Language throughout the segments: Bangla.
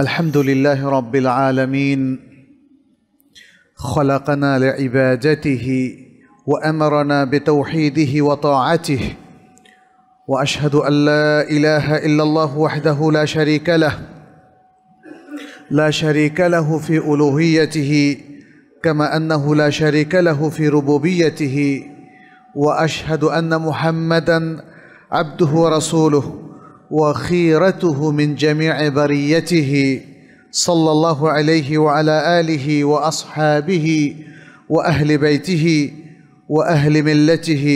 الحمد لله رب العالمين خلقنا لعبادته وامرنا بتوحيده وطاعته واشهد ان لا اله الا الله وحده لا شريك له لا شريك له في الوهيته كما انه لا شريك له في ربوبيته واشهد ان محمدا عبده ورسوله وخيرته من جميع بريته صلى الله عليه وعلى اله واصحابه واهل بيته واهل ملته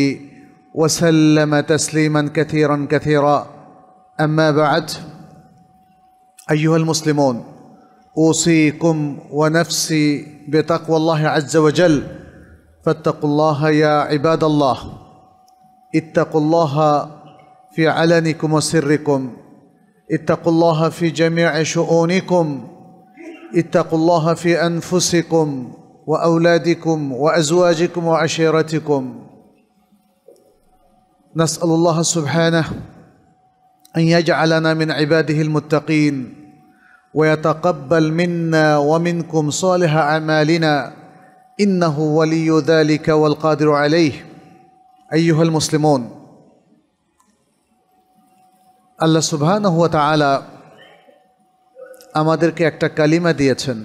وسلم تسليما كثيرا كثيرا اما بعد ايها المسلمون اوصيكم ونفسي بتقوى الله عز وجل فاتقوا الله يا عباد الله اتقوا الله في علنكم وسركم اتقوا الله في جميع شؤونكم اتقوا الله في انفسكم واولادكم وازواجكم وعشيرتكم نسال الله سبحانه ان يجعلنا من عباده المتقين ويتقبل منا ومنكم صالح اعمالنا انه ولي ذلك والقادر عليه ايها المسلمون আল্লাহ সুবহান হুয়া তালা আমাদেরকে একটা কালিমা দিয়েছেন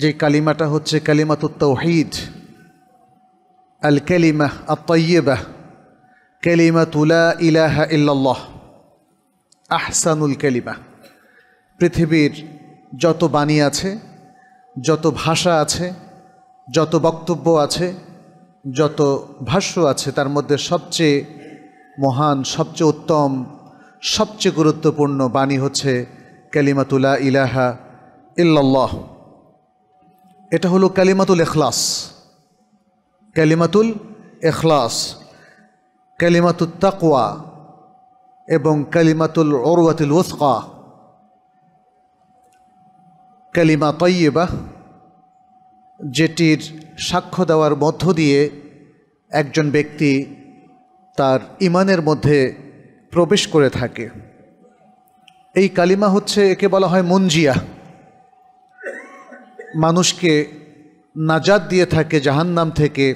যে কালিমাটা হচ্ছে কালিমাত তৌহিদ আল কালিমা আত্ময়েবাহ কালিমা তুলা ইলাহা ইল্লাল্লাহ আহসানুল কালিমা পৃথিবীর যত বাণী আছে যত ভাষা আছে যত বক্তব্য আছে যত ভাষ্য আছে তার মধ্যে সবচেয়ে মহান সবচেয়ে উত্তম সবচেয়ে গুরুত্বপূর্ণ বাণী হচ্ছে ক্যালিমাতুলা ইলাহা ইল্লাল্লাহ এটা হলো ক্যালিমাতুল এখলাস ক্যালিমাতুল এখলাস ক্যালিমাতুল তাকুয়া এবং ক্যালিমাতুল অরওয়াতুল ওসকা ক্যালিমা তৈয়বা যেটির সাক্ষ্য দেওয়ার মধ্য দিয়ে একজন ব্যক্তি তার ইমানের মধ্যে প্রবেশ করে থাকে এই কালিমা হচ্ছে একে বলা হয় মঞ্জিয়া মানুষকে নাজাদ দিয়ে থাকে জাহান্নাম থেকে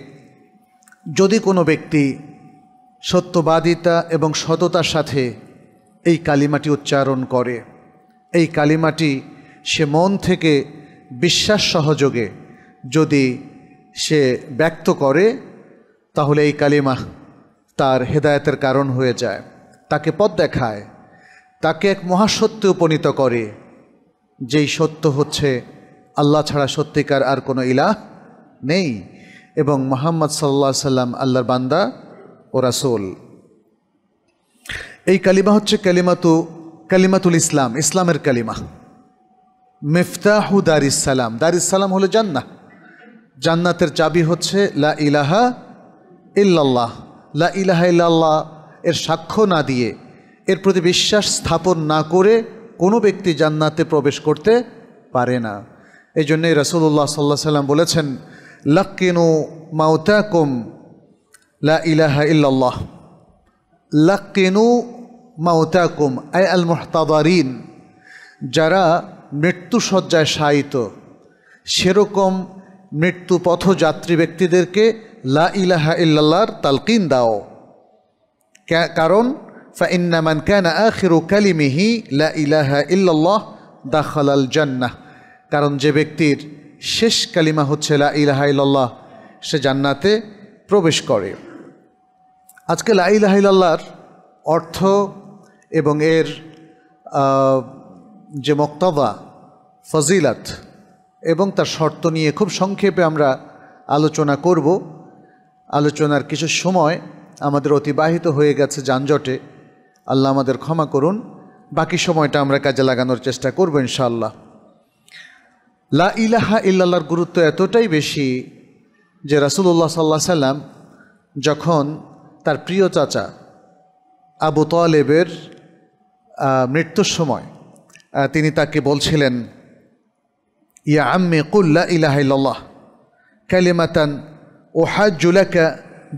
যদি কোনো ব্যক্তি সত্যবাদিতা এবং সততার সাথে এই কালিমাটি উচ্চারণ করে এই কালিমাটি সে মন থেকে বিশ্বাস সহযোগে যদি সে ব্যক্ত করে তাহলে এই কালিমা তার হেদায়তের কারণ হয়ে যায় তাকে পথ দেখায় তাকে এক মহাসত্যে উপনীত করে যেই সত্য হচ্ছে আল্লাহ ছাড়া সত্যিকার আর কোনো ইলাহ নেই এবং মোহাম্মদ সাল্লা সাল্লাম আল্লাহর বান্দা ও রাসোল এই কালিমা হচ্ছে কালিমাতু কালিমাতুল ইসলাম ইসলামের কালিমা মেফতাহু ইসালাম দার ইসালাম হলো জান্না জান্নাতের চাবি হচ্ছে লা ইলাহা ইল্লাল্লাহ লা ইলাহা ইল্লাল্লাহ এর সাক্ষ্য না দিয়ে এর প্রতি বিশ্বাস স্থাপন না করে কোনো ব্যক্তি জান্নাতে প্রবেশ করতে পারে না এই জন্যে রসুল্লাহ সাল্লাহ সাল্লাম বলেছেন লাকিনু মাউতাকুম লা ইলাহা ইল্লাল্লাহ লাকিনু মাউতাকুম আই আল মোহতাদারিন যারা মৃত্যুসজ্জায় শায়িত সেরকম মৃত্যু পথযাত্রী ব্যক্তিদেরকে লা ইলাহা ইল্লাল্লাহর তালকিন দাও কারণ ফাইন্নামান কানা আখিরু কালিমিহি লা ইলাহা ইল্লাল্লাহ দাখালাল জান্নাহ কারণ যে ব্যক্তির শেষ কালিমা হচ্ছে লা ইলাহা ইল্লাল্লাহ সে জান্নাতে প্রবেশ করে আজকে লা ইলাহা ইল্লাল্লাহর অর্থ এবং এর যে মক্তবা ফজিলাত এবং তার শর্ত নিয়ে খুব সংক্ষেপে আমরা আলোচনা করব আলোচনার কিছু সময় আমাদের অতিবাহিত হয়ে গেছে যানজটে আল্লাহ আমাদের ক্ষমা করুন বাকি সময়টা আমরা কাজে লাগানোর চেষ্টা করবো ইনশাআল্লাহ লা ইলাহা ইল্লাহর গুরুত্ব এতটাই বেশি যে রাসুল্লাহ সাল্লাহ সাল্লাম যখন তার প্রিয় চাচা আবু তোয়ালেবের মৃত্যুর সময় তিনি তাকে বলছিলেন ইয়া আম্মে কুল্লা ইলাহ ইল্লাহ ক্যালিমাতান ও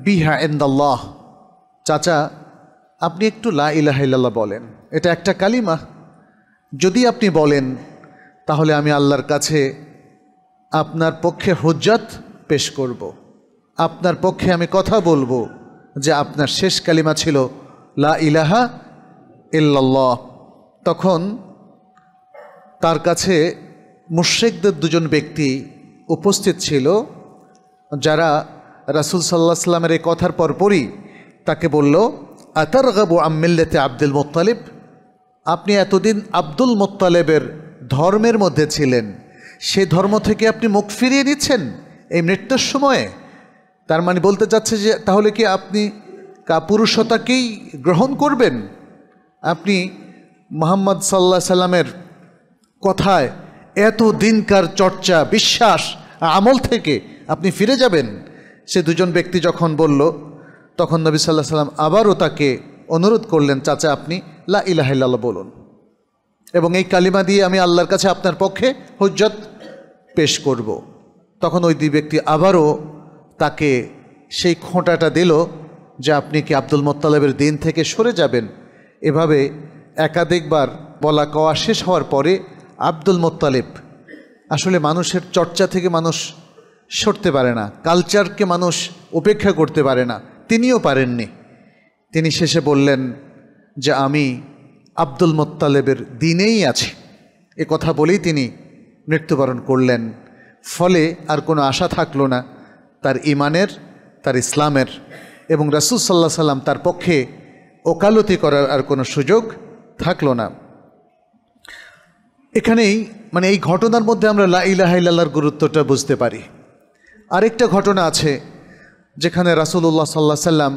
বিহা এন্দাল্লাহ চাচা আপনি একটু লা ইলাহাইল্লাহ বলেন এটা একটা কালিমা যদি আপনি বলেন তাহলে আমি আল্লাহর কাছে আপনার পক্ষে হজ্জাত পেশ করব। আপনার পক্ষে আমি কথা বলবো যে আপনার শেষ কালিমা ছিল লা ইলাহা ইল্লাল্লাহ তখন তার কাছে মুর্শেকদের দুজন ব্যক্তি উপস্থিত ছিল যারা রাসুল সাল্লাহ সাল্লামের এই কথার পরপরই তাকে বলল আতার গাবু আম্মিল্লেতে আব্দুল মোত্তালিব আপনি এতদিন আব্দুল মোত্তালেবের ধর্মের মধ্যে ছিলেন সে ধর্ম থেকে আপনি মুখ ফিরিয়ে নিচ্ছেন এই মৃত্যুর সময়ে তার মানে বলতে চাচ্ছে যে তাহলে কি আপনি কাপুরুষতাকেই গ্রহণ করবেন আপনি মোহাম্মদ সাল্লাহ সাল্লামের কথায় এত দিনকার চর্চা বিশ্বাস আমল থেকে আপনি ফিরে যাবেন সে দুজন ব্যক্তি যখন বলল তখন নবী সাল্লাহ সাল্লাম আবারও তাকে অনুরোধ করলেন চাচা আপনি লা ইলাহিল্লা বলুন এবং এই কালিমা দিয়ে আমি আল্লাহর কাছে আপনার পক্ষে হজ্জত পেশ করব। তখন ওই দুই ব্যক্তি আবারও তাকে সেই খোঁটাটা দিল যে আপনি কি আব্দুল মোত্তালেবের দিন থেকে সরে যাবেন এভাবে একাধিকবার বলা কওয়া শেষ হওয়ার পরে আব্দুল মোত্তালেব আসলে মানুষের চর্চা থেকে মানুষ সরতে পারে না কালচারকে মানুষ উপেক্ষা করতে পারে না তিনিও পারেননি তিনি শেষে বললেন যে আমি আব্দুল মোত্তালেবের দিনেই আছি এ কথা বলেই তিনি মৃত্যুবরণ করলেন ফলে আর কোনো আশা থাকলো না তার ইমানের তার ইসলামের এবং রাসুল সাল্লা সাল্লাম তার পক্ষে ওকালতি করার আর কোনো সুযোগ থাকলো না এখানেই মানে এই ঘটনার মধ্যে আমরা লাইলাহাইলার গুরুত্বটা বুঝতে পারি আরেকটা ঘটনা আছে যেখানে রাসুলুল্লাহ সাল্লা সাল্লাম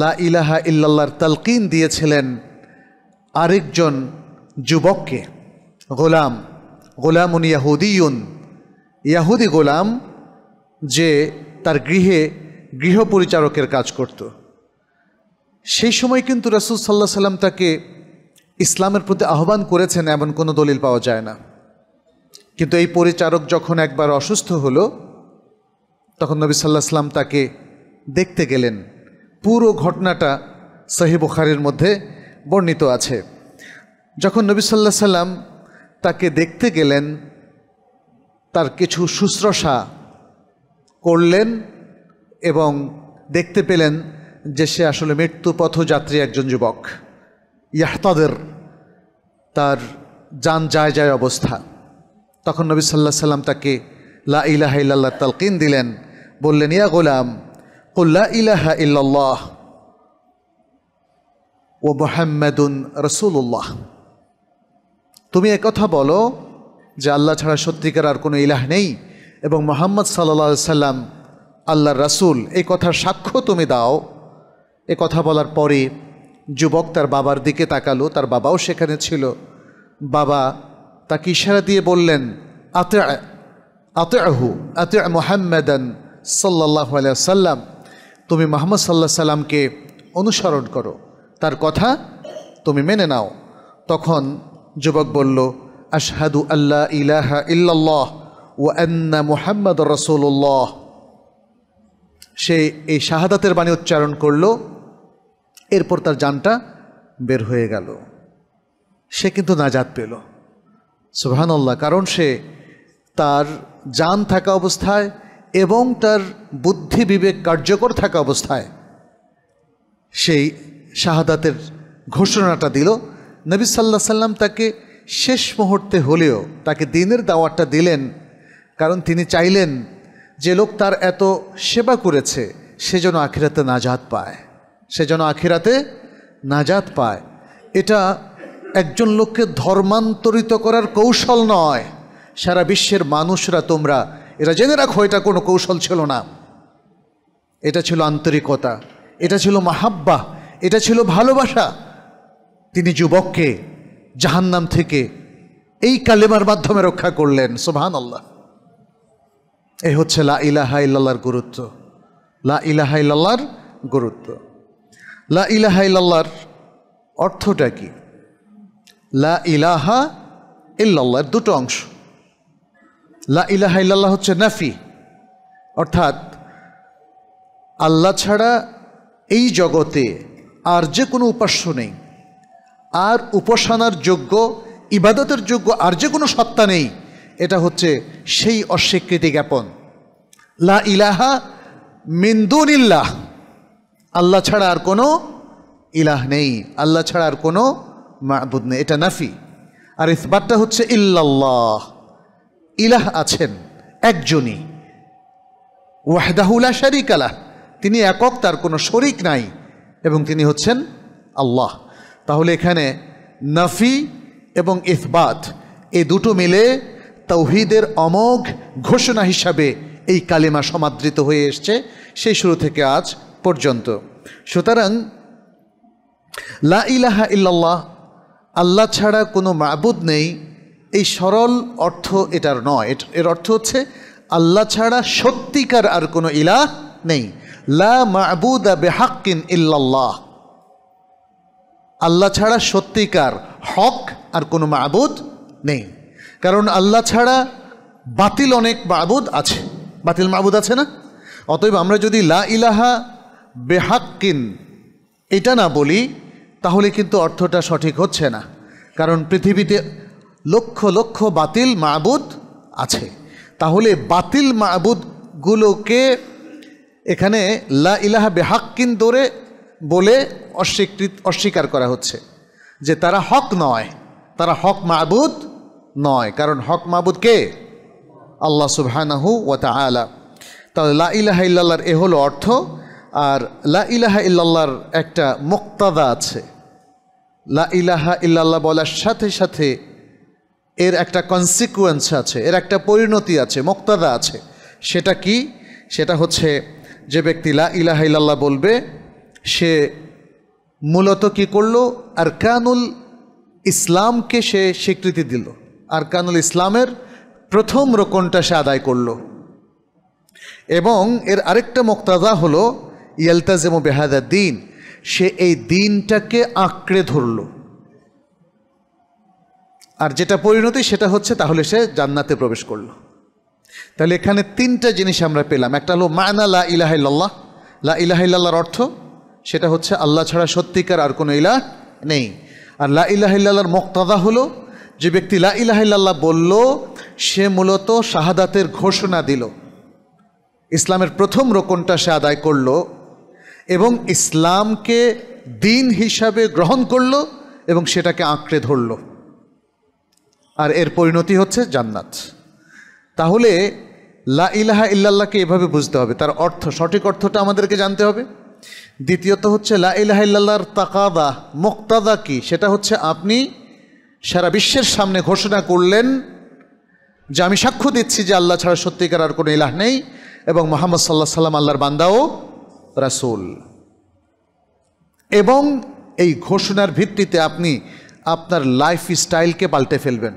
লা ইলাহা ইল্লাল্লাহর তালকিন দিয়েছিলেন আরেকজন যুবককে গোলাম গোলামুন ইয়াহুদিউন ইয়াহুদি গোলাম যে তার গৃহে গৃহ পরিচারকের কাজ করত সেই সময় কিন্তু রাসুল সাল্লাহ সাল্লাম তাকে ইসলামের প্রতি আহ্বান করেছেন এমন কোনো দলিল পাওয়া যায় না কিন্তু এই পরিচারক যখন একবার অসুস্থ হলো তখন নবী সাল্লাহ সাল্লাম তাকে দেখতে গেলেন পুরো ঘটনাটা সহিবুখারির মধ্যে বর্ণিত আছে যখন নবী সাল্লাহ সাল্লাম তাকে দেখতে গেলেন তার কিছু শুশ্রূষা করলেন এবং দেখতে পেলেন যে সে আসলে মৃত্যু যাত্রী একজন যুবক ইয়াহতাদের তার যান যায় যায় অবস্থা তখন নবী সাল্লাহ সাল্লাম তাকে লা ইলাহ ইল্লাহ তালকিন দিলেন বললেন ইয়া গোলাম কুল্লা ইলাহা ইল্লাল্লাহ ও মোহাম্মদুন রসুল্লাহ তুমি কথা বলো যে আল্লাহ ছাড়া সত্যিকার আর কোনো ইলাহ নেই এবং মোহাম্মদ সাল্লা সাল্লাম আল্লাহর রাসুল এই কথার সাক্ষ্য তুমি দাও এ কথা বলার পরে যুবক তার বাবার দিকে তাকালো তার বাবাও সেখানে ছিল বাবা তাকে ইশারা দিয়ে বললেন আতে আতে আহু আতে মোহাম্মদন সাল্লাহ সাল্লাম তুমি মোহাম্মদ সাল্লাহ সাল্লামকে অনুসরণ করো তার কথা তুমি মেনে নাও তখন যুবক বলল আশহাদু আল্লাহ ইলাহা ইল্লাল্লাহ ও আন্না মুহাম্মদ রসুল্লাহ সে এই শাহাদাতের বাণী উচ্চারণ করল এরপর তার যানটা বের হয়ে গেল সে কিন্তু নাজাদ পেল সুবাহানল্লাহ কারণ সে তার যান থাকা অবস্থায় এবং তার বুদ্ধি বিবেক কার্যকর থাকা অবস্থায় সেই শাহাদাতের ঘোষণাটা দিল নবী সাল্লাহ সাল্লাম তাকে শেষ মুহূর্তে হলেও তাকে দিনের দাওয়াতটা দিলেন কারণ তিনি চাইলেন যে লোক তার এত সেবা করেছে সে যেন আখিরাতে নাজাত পায় সে যেন আখিরাতে নাজাত পায় এটা একজন লোককে ধর্মান্তরিত করার কৌশল নয় সারা বিশ্বের মানুষরা তোমরা এটা জেনে রাখো এটা কোনো কৌশল ছিল না এটা ছিল আন্তরিকতা এটা ছিল মাহাব্বা এটা ছিল ভালোবাসা তিনি যুবককে জাহান্নাম থেকে এই কালেমার মাধ্যমে রক্ষা করলেন সোভান আল্লাহ এ হচ্ছে লা ইলাহা ইল্লাল্লাহর গুরুত্ব লা ইলাহা ইল্লাল্লাহর গুরুত্ব লা ইলাহা ইল্লাল্লাহর অর্থটা কি লা ইলাহা ইল্লাল্লাহর দুটো অংশ লা ইলাহা ইল্লাল্লাহ হচ্ছে নাফি অর্থাৎ আল্লাহ ছাড়া এই জগতে আর যে কোনো উপাস্য নেই আর উপাসনার যোগ্য ইবাদতের যোগ্য আর যে কোনো সত্তা নেই এটা হচ্ছে সেই অস্বীকৃতি জ্ঞাপন লা ইলাহা মিন্দুনিল্লাহ আল্লাহ ছাড়া আর কোনো ইলাহ নেই আল্লাহ ছাড়া আর কোনো মাহবুদ নেই এটা নাফি আর ইসবাতটা হচ্ছে ইল্লাল্লাহ ইলাহ আছেন একজনই ওয়াহদাহুলা শারিক আলাহ তিনি একক তার কোনো শরিক নাই এবং তিনি হচ্ছেন আল্লাহ তাহলে এখানে নাফি এবং ইফবাত এ দুটো মিলে তৌহিদের অমোঘ ঘোষণা হিসাবে এই কালিমা সমাদৃত হয়ে এসছে সেই শুরু থেকে আজ পর্যন্ত সুতরাং লা ইলাহা ইল্লাল্লাহ আল্লাহ ছাড়া কোনো মাবুদ নেই এই সরল অর্থ এটার নয় এর অর্থ হচ্ছে আল্লাহ ছাড়া সত্যিকার আর কোনো ইলা নেই লা মাহবুদা বেহাক্কিন ইল্লাল্লাহ আল্লাহ ছাড়া সত্যিকার হক আর কোনো মাহবুদ নেই কারণ আল্লাহ ছাড়া বাতিল অনেক মাহবুদ আছে বাতিল মাবুদ আছে না অতএব আমরা যদি লা ইলাহা বেহাক্কিন এটা না বলি তাহলে কিন্তু অর্থটা সঠিক হচ্ছে না কারণ পৃথিবীতে লক্ষ লক্ষ বাতিল মাহবুদ আছে তাহলে বাতিল মাহবুদগুলোকে এখানে লা ইলাহা বেহাক্কিন দৌড়ে বলে অস্বীকৃত অস্বীকার করা হচ্ছে যে তারা হক নয় তারা হক মাহবুদ নয় কারণ হক মাহবুদ কে আল্লাহ সুবহানাহু ওয়াতা আলা তাহলে লা ইলাহা ইল্লাল্লাহর এ হলো অর্থ আর লা ইলাহা ইল্লাল্লাহর একটা মোক্তাদা আছে লা ইলাহা ইল্লাল্লাহ বলার সাথে সাথে এর একটা কনসিকুয়েন্স আছে এর একটা পরিণতি আছে মোক্তাদা আছে সেটা কি সেটা হচ্ছে যে ব্যক্তি লা ইলাহাইল্লাহ বলবে সে মূলত কি করলো আরকানুল ইসলামকে সে স্বীকৃতি দিল আরকানুল ইসলামের প্রথম রোকনটা সে আদায় করল এবং এর আরেকটা মোক্তাদা হলো ইয়ালতাজেমো বেহাদা দিন সে এই দিনটাকে আঁকড়ে ধরলো আর যেটা পরিণতি সেটা হচ্ছে তাহলে সে জান্নাতে প্রবেশ করল তাহলে এখানে তিনটা জিনিস আমরা পেলাম একটা হলো মায়না লা ইলাহাইল্লাহ লা ইলাহাইল্লাহর অর্থ সেটা হচ্ছে আল্লাহ ছাড়া সত্যিকার আর কোনো ইলাহ নেই আর লা ইলাহাইল্লাহর মোক্তাদা হলো যে ব্যক্তি লা ইলাহাইল্লাহ বলল সে মূলত শাহাদাতের ঘোষণা দিল ইসলামের প্রথম রোকনটা সে আদায় করল এবং ইসলামকে দিন হিসাবে গ্রহণ করল এবং সেটাকে আঁকড়ে ধরলো আর এর পরিণতি হচ্ছে জান্নাত তাহলে লা ইলাহা ইল্লাল্লাহকে এভাবে বুঝতে হবে তার অর্থ সঠিক অর্থটা আমাদেরকে জানতে হবে দ্বিতীয়ত হচ্ছে লা ইলাহা ইল্লাল্লাহর তাকাদা মোক্তাদা কি সেটা হচ্ছে আপনি সারা বিশ্বের সামনে ঘোষণা করলেন যে আমি সাক্ষ্য দিচ্ছি যে আল্লাহ ছাড়া সত্যিকার আর কোনো ইলাহ নেই এবং মোহাম্মদ সাল্লাহ সাল্লাম আল্লাহর বান্দাও রাসুল এবং এই ঘোষণার ভিত্তিতে আপনি আপনার লাইফ স্টাইলকে পাল্টে ফেলবেন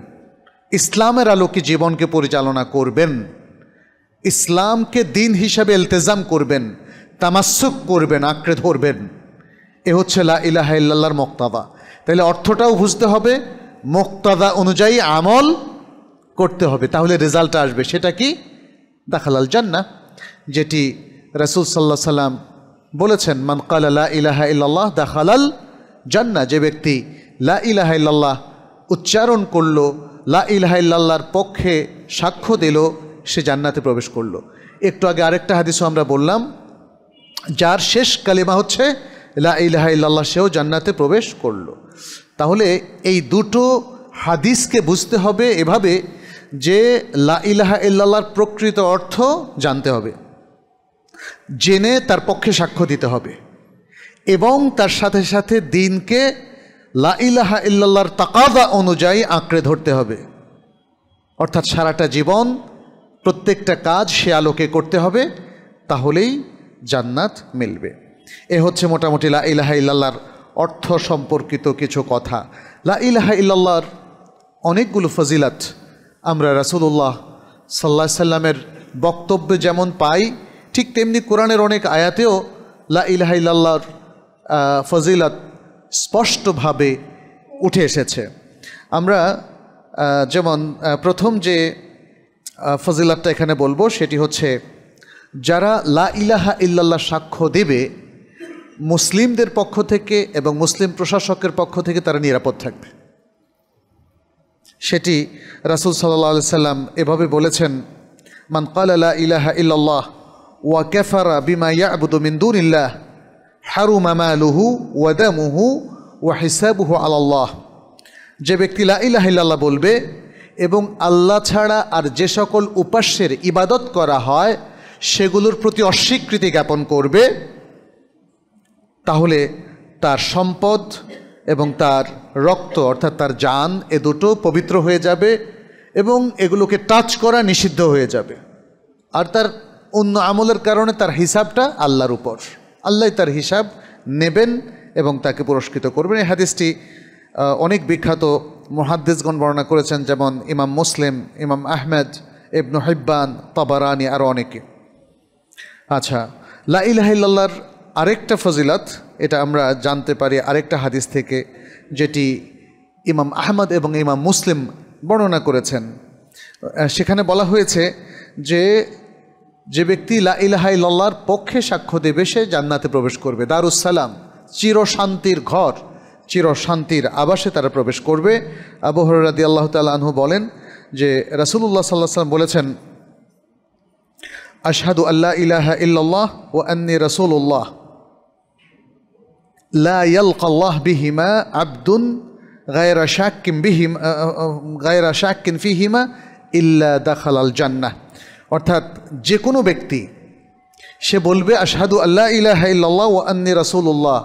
ইসলামের আলোকে জীবনকে পরিচালনা করবেন ইসলামকে দিন হিসাবে এলতেজাম করবেন তামাসুক করবেন আঁকড়ে ধরবেন এ হচ্ছে লা ইলাহা ইল্লাল্লাহর তাহলে অর্থটাও বুঝতে হবে মোক্তাদা অনুযায়ী আমল করতে হবে তাহলে রেজাল্ট আসবে সেটা কি দাখালাল জান্না যেটি রাসুল সাল্লাহ সাল্লাম বলেছেন মান কালালা ইলাহা ইল্লাল্লাহ দাখালাল জান্না যে ব্যক্তি লা ইলাহাইল্লাহ উচ্চারণ করল লা ইলাহাইল্লাহর পক্ষে সাক্ষ্য দিল সে জান্নাতে প্রবেশ করল একটু আগে আরেকটা হাদিসও আমরা বললাম যার শেষ কালিমা হচ্ছে লা ইলাহাইল্লাহ সেও জান্নাতে প্রবেশ করল তাহলে এই দুটো হাদিসকে বুঝতে হবে এভাবে যে লা ইলাহা ইল্লাহর প্রকৃত অর্থ জানতে হবে জেনে তার পক্ষে সাক্ষ্য দিতে হবে এবং তার সাথে সাথে দিনকে লা ইলাহা ইল্লাল্লাহর তাকাদা অনুযায়ী আঁকড়ে ধরতে হবে অর্থাৎ সারাটা জীবন প্রত্যেকটা কাজ সে আলোকে করতে হবে তাহলেই জান্নাত মিলবে এ হচ্ছে মোটামুটি লা ইলাহা ইল্লাল্লাহর অর্থ সম্পর্কিত কিছু কথা লা ইলাহা ইল্লাল্লাহর অনেকগুলো ফজিলাত আমরা রাসুলুল্লাহ সাল্লা সাল্লামের বক্তব্য যেমন পাই ঠিক তেমনি কোরআনের অনেক আয়াতেও লা ইলাহা ইল্লাল্লাহর ফজিলাত স্পষ্টভাবে উঠে এসেছে আমরা যেমন প্রথম যে ফজিলাতটা এখানে বলবো সেটি হচ্ছে যারা লা ইলাহা ইল্লাল্লাহ সাক্ষ্য দেবে মুসলিমদের পক্ষ থেকে এবং মুসলিম প্রশাসকের পক্ষ থেকে তারা নিরাপদ থাকবে সেটি রাসুল সাল্লাহ সাল্লাম এভাবে বলেছেন মান কাল ইলাহা ইল্লাল্লাহ ওয়া কেফারা বিমা ইয়াবুদু মিন্দুন ইল্লাহ হারুমা মালুহু ওয়াদামুহু ওয়া হিসাবুহু আল্লাহ যে ব্যক্তি লা বলবে এবং আল্লাহ ছাড়া আর যে সকল উপাস্যের ইবাদত করা হয় সেগুলোর প্রতি অস্বীকৃতি জ্ঞাপন করবে তাহলে তার সম্পদ এবং তার রক্ত অর্থাৎ তার যান এ দুটো পবিত্র হয়ে যাবে এবং এগুলোকে টাচ করা নিষিদ্ধ হয়ে যাবে আর তার অন্য আমলের কারণে তার হিসাবটা আল্লাহর উপর আল্লাহ তার হিসাব নেবেন এবং তাকে পুরস্কৃত করবেন এই হাদিসটি অনেক বিখ্যাত মহাদ্দেশগণ বর্ণনা করেছেন যেমন ইমাম মুসলিম ইমাম আহমেদ ইবনু হিব্বান তবারানি আরও অনেকে আচ্ছা লা ইলাহিল্লার আরেকটা ফজিলত এটা আমরা জানতে পারি আরেকটা হাদিস থেকে যেটি ইমাম আহমদ এবং ইমাম মুসলিম বর্ণনা করেছেন সেখানে বলা হয়েছে যে যে ব্যক্তি লা ইলাহাই লল্লার পক্ষে সাক্ষ্য দেবে সে জান্নাতে প্রবেশ করবে দারুসালাম চিরশান্তির ঘর চিরশান্তির আবাসে তারা প্রবেশ করবে আবহরাদি আল্লাহ তাল্লাহ্ন বলেন যে রাসুলুল্লাহ সাল্লাহ সাল্লাম বলেছেন আশহাদু আল্লাহ ইলাহা ইল্লাল্লাহ ও আন্নি রাসুল্লাহ লাল্লাহ বিহিমা আব্দুন গায়রা শাকিম বিহিম গায়রা কিন ফিহিমা ইল্লা দাখাল আল জান্নাহ অর্থাৎ যে কোনো ব্যক্তি সে বলবে আসাদু আল্লাহ ইলাহ ইল্লাহ ও আন্নি রাসুল্লাহ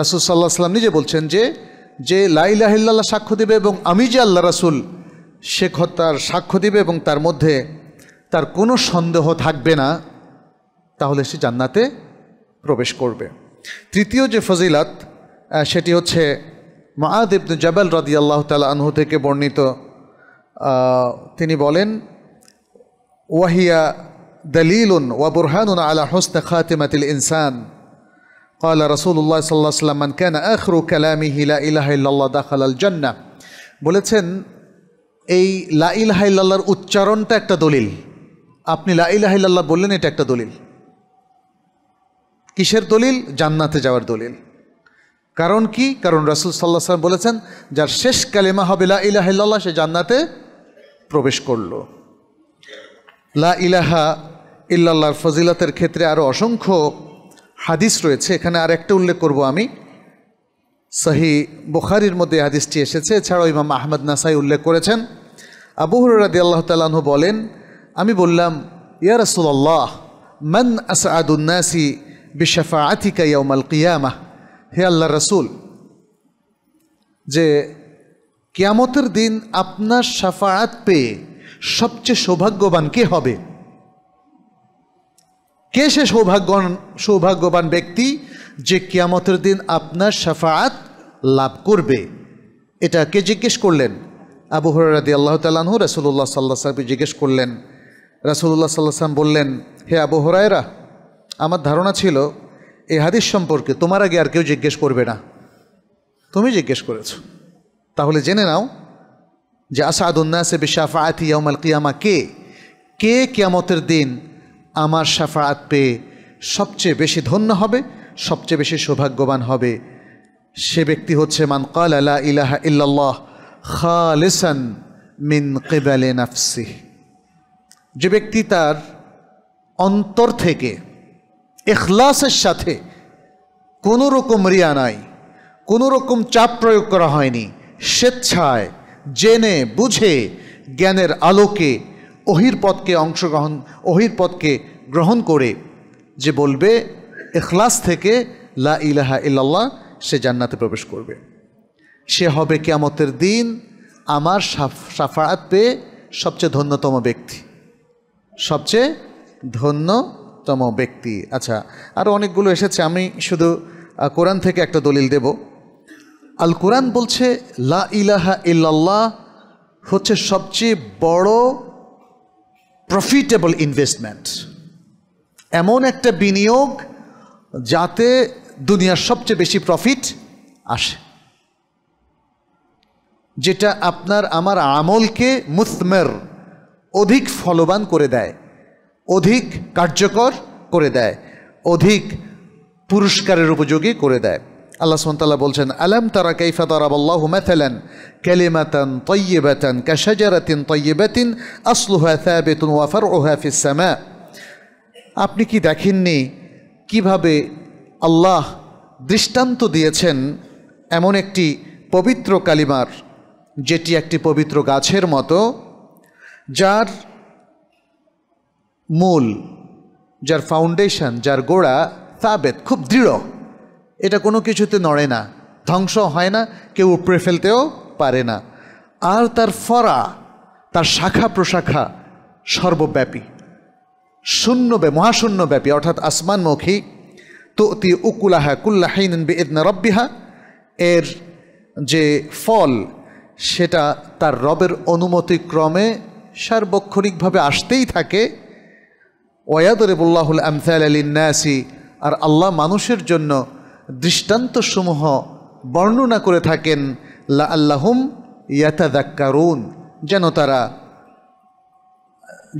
রাসুল সাল্লাহ সাল্লাম নিজে বলছেন যে যে লাইলাহ ইল্লাহ সাক্ষ্য দেবে এবং আমি যে আল্লাহ রাসুল সে তার সাক্ষ্য দেবে এবং তার মধ্যে তার কোনো সন্দেহ থাকবে না তাহলে সে জান্নাতে প্রবেশ করবে তৃতীয় যে ফজিলাত সেটি হচ্ছে মা ইবনু জাবাল আল্লাহ তাআলা আনহু থেকে বর্ণিত তিনি বলেন وهي دليل وبرهان على حسن خاتمة الإنسان قال رسول الله صلى الله عليه وسلم من كان آخر كلامه لا إله إلا الله دخل الجنة বলেছেন এই লা ইলাহা ইল্লাল্লাহর উচ্চারণটা একটা দলিল আপনি লা ইলাহা ইল্লাল্লাহ বললেন এটা একটা দলিল কিসের দলিল জান্নাতে যাওয়ার দলিল কারণ কি কারণ রাসুল সাল্লাহ সাল্লাম বলেছেন যার শেষ কালেমা হবে লা ইলাহ সে জান্নাতে প্রবেশ করলো লা ইলাহা ইল্লাল্লাহর ফজিলতের ক্ষেত্রে আরও অসংখ্য হাদিস রয়েছে এখানে আর একটা উল্লেখ করব আমি সহি বুখারির মধ্যে হাদিসটি এসেছে এছাড়াও ইমাম আহমদ নাসাই উল্লেখ করেছেন আবু হরাদি আল্লাহ তালাহু বলেন আমি বললাম ইয়া রসুল্লাহ মন আসাদুন্নাসি বিশাফা আতিকা ইয়ামাল কিয়ামা হে আল্লাহ রসুল যে কিয়ামতের দিন আপনার সাফায়াত পেয়ে সবচেয়ে সৌভাগ্যবান কে হবে কে সে সৌভাগ্যবান সৌভাগ্যবান ব্যক্তি যে কিয়ামতের দিন আপনার সাফাত লাভ করবে এটা কে জিজ্ঞেস করলেন আবু হরাদি আল্লাহ তালু রাসুল্লাহ সাল্লাহ সাহেব জিজ্ঞেস করলেন রাসুল্লাহ সাল্লাহ সাহেব বললেন হে আবু হরায়রা আমার ধারণা ছিল এই হাদিস সম্পর্কে তোমার আগে আর কেউ জিজ্ঞেস করবে না তুমি জিজ্ঞেস করেছো তাহলে জেনে নাও যে আসাদুন্নাসে বিশাফায়াতি ইয়মাল কিয়ামা কে কে কিয়ামতের দিন আমার সাফায়াত পেয়ে সবচেয়ে বেশি ধন্য হবে সবচেয়ে বেশি সৌভাগ্যবান হবে সে ব্যক্তি হচ্ছে মান কাল আলা ইলাহা ইল্লাল্লাহ খালিসান মিন কেবালে নাফসি যে ব্যক্তি তার অন্তর থেকে এখলাসের সাথে কোনো রকম রিয়া নাই কোনো রকম চাপ প্রয়োগ করা হয়নি স্বেচ্ছায় জেনে বুঝে জ্ঞানের আলোকে অহির পথকে অংশগ্রহণ অহির পথকে গ্রহণ করে যে বলবে এখলাস থেকে লা ইলাহা ইল্লাল্লাহ সে জান্নাতে প্রবেশ করবে সে হবে কেয়ামতের দিন আমার সাফাত পেয়ে সবচেয়ে ধন্যতম ব্যক্তি সবচেয়ে ধন্যতম ব্যক্তি আচ্ছা আরও অনেকগুলো এসেছে আমি শুধু কোরআন থেকে একটা দলিল দেবো আল কোরআন বলছে লা ইলাহা ইল্লাল্লাহ হচ্ছে সবচেয়ে বড় প্রফিটেবল ইনভেস্টমেন্ট এমন একটা বিনিয়োগ যাতে দুনিয়ার সবচেয়ে বেশি প্রফিট আসে যেটা আপনার আমার আমলকে মুসমের অধিক ফলবান করে দেয় অধিক কার্যকর করে দেয় অধিক পুরস্কারের উপযোগী করে দেয় আল্লাহ সুমতাল্লাহ বলছেন আলম তারা কৈফা তারাবাল্লাহ মাথালেন কেলিমাতান তৈবাতান কাশাজারাতিন তৈবাতিন আসলুহা বেতন ওয়াফার ওহা ফিসামা আপনি কি দেখেননি কিভাবে আল্লাহ দৃষ্টান্ত দিয়েছেন এমন একটি পবিত্র কালিমার যেটি একটি পবিত্র গাছের মতো যার মূল যার ফাউন্ডেশন যার গোড়া তা খুব দৃঢ় এটা কোনো কিছুতে নড়ে না ধ্বংস হয় না কেউ উপড়ে ফেলতেও পারে না আর তার ফরা তার শাখা প্রশাখা সর্বব্যাপী শূন্য মহাশূন্য ব্যাপী অর্থাৎ আসমানমুখী অতি উকুলাহা কুল্লাহাইন বেদনা রব্বিহা এর যে ফল সেটা তার রবের অনুমতিক্রমে সার্বক্ষণিকভাবে আসতেই থাকে ওয়াদ রেবুল্লাহুল আমসাইল আলী নাসি আর আল্লাহ মানুষের জন্য দৃষ্টান্তসমূহ বর্ণনা করে থাকেন লা আল্লাহম ইয়াতাদাক্কারুন যেন তারা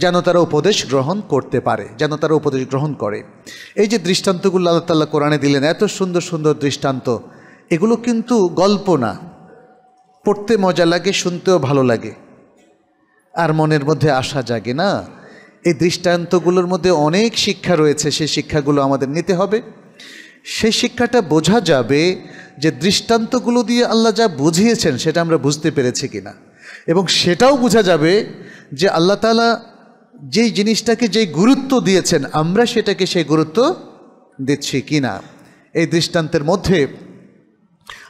যেন তারা উপদেশ গ্রহণ করতে পারে যেন তারা উপদেশ গ্রহণ করে এই যে দৃষ্টান্তগুলো আল্লাহ তাল্লাহ কোরআনে দিলেন এত সুন্দর সুন্দর দৃষ্টান্ত এগুলো কিন্তু গল্প না পড়তে মজা লাগে শুনতেও ভালো লাগে আর মনের মধ্যে আশা জাগে না এই দৃষ্টান্তগুলোর মধ্যে অনেক শিক্ষা রয়েছে সেই শিক্ষাগুলো আমাদের নিতে হবে সেই শিক্ষাটা বোঝা যাবে যে দৃষ্টান্তগুলো দিয়ে আল্লাহ যা বুঝিয়েছেন সেটা আমরা বুঝতে পেরেছি কিনা এবং সেটাও বোঝা যাবে যে আল্লাহ তালা যেই জিনিসটাকে যেই গুরুত্ব দিয়েছেন আমরা সেটাকে সেই গুরুত্ব দিচ্ছি কিনা এই দৃষ্টান্তের মধ্যে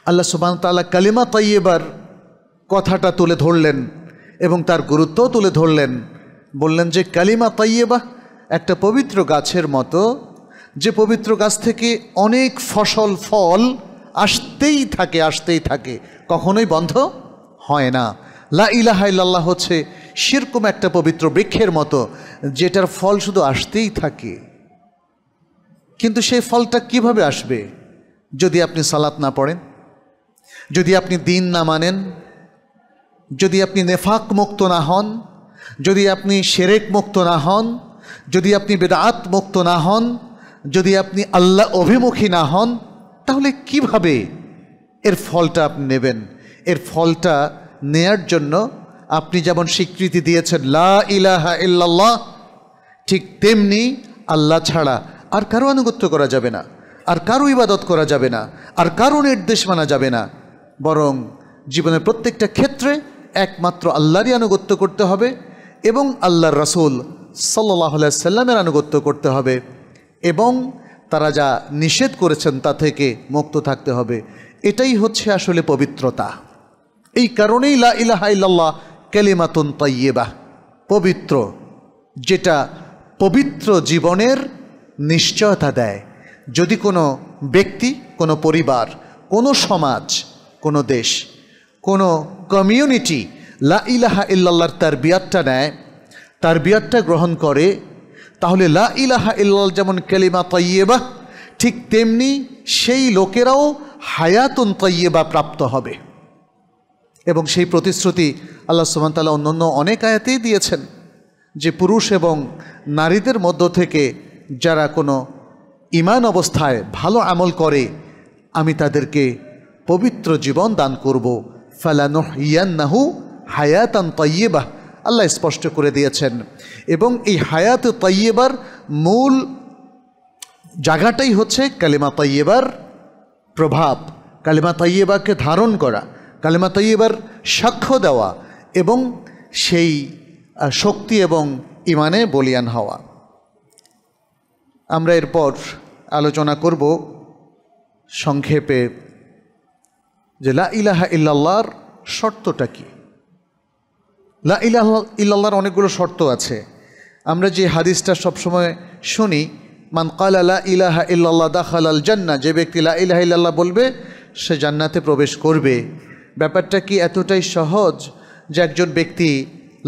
আল্লাহ সুবান তাল্লাহ কালিমা তাইয়েবার কথাটা তুলে ধরলেন এবং তার গুরুত্বও তুলে ধরলেন বললেন যে কালিমা তাইয়েবা একটা পবিত্র গাছের মতো যে পবিত্র গাছ থেকে অনেক ফসল ফল আসতেই থাকে আসতেই থাকে কখনোই বন্ধ হয় না লা ইলাহাইল্লাহ হচ্ছে সেরকম একটা পবিত্র বৃক্ষের মতো যেটার ফল শুধু আসতেই থাকে কিন্তু সেই ফলটা কিভাবে আসবে যদি আপনি সালাত না পড়েন যদি আপনি দিন না মানেন যদি আপনি নেফাক মুক্ত না হন যদি আপনি সেরেক মুক্ত না হন যদি আপনি বেদাত মুক্ত না হন যদি আপনি আল্লাহ অভিমুখী না হন তাহলে কিভাবে এর ফলটা আপনি নেবেন এর ফলটা নেয়ার জন্য আপনি যেমন স্বীকৃতি দিয়েছেন লা ইলাহা ইল্লাল্লাহ ঠিক তেমনি আল্লাহ ছাড়া আর কারো আনুগত্য করা যাবে না আর কারো ইবাদত করা যাবে না আর কারো নির্দেশ মানা যাবে না বরং জীবনের প্রত্যেকটা ক্ষেত্রে একমাত্র আল্লাহরই আনুগত্য করতে হবে এবং আল্লাহর রাসুল সাল্লাহ সাল্লামের আনুগত্য করতে হবে এবং তারা যা নিষেধ করেছেন তা থেকে মুক্ত থাকতে হবে এটাই হচ্ছে আসলে পবিত্রতা এই কারণেই লা ইলাহা ইল্লাল্লাহ কালিমাতুন তাইয়েবাহ পবিত্র যেটা পবিত্র জীবনের নিশ্চয়তা দেয় যদি কোনো ব্যক্তি কোনো পরিবার কোনো সমাজ কোনো দেশ কোনো কমিউনিটি লা ইলাহা ইল্লাল্লাহর তার বিয়াতটা নেয় তার বিয়ারটা গ্রহণ করে তাহলে লা ইলাহা ইল্লাল যেমন কেলিমা তাইয়েবা ঠিক তেমনি সেই লোকেরাও হায়াতুন তাইয়েবা প্রাপ্ত হবে এবং সেই প্রতিশ্রুতি আল্লাহ সুমতাল্লাহ অন্যান্য অনেক আয়াতেই দিয়েছেন যে পুরুষ এবং নারীদের মধ্য থেকে যারা কোনো ইমান অবস্থায় ভালো আমল করে আমি তাদেরকে পবিত্র জীবন দান করব ফালানুহ ইয়ান্নাহু হায়াতান তৈয়েবাহ আল্লাহ স্পষ্ট করে দিয়েছেন এবং এই হায়াত তাইয়েবার মূল জায়গাটাই হচ্ছে কালিমা তাইয়েবার প্রভাব কালিমা তাইয়েবাকে ধারণ করা কালিমা তাইয়েবার সাক্ষ্য দেওয়া এবং সেই শক্তি এবং ইমানে বলিয়ান হওয়া আমরা এরপর আলোচনা করব সংক্ষেপে যে লা ইলাহা ইল্লাল্লাহর শর্তটা কী লা ইলাহ ইল্লাহর অনেকগুলো শর্ত আছে আমরা যে হাদিসটা সবসময় শুনি মান কালা লা ইলাহা ইল্লাল্লাহ দাখাল আল জান্না যে ব্যক্তি লা ইলাহা ইল্লাল্লাহ বলবে সে জান্নাতে প্রবেশ করবে ব্যাপারটা কি এতটাই সহজ যে একজন ব্যক্তি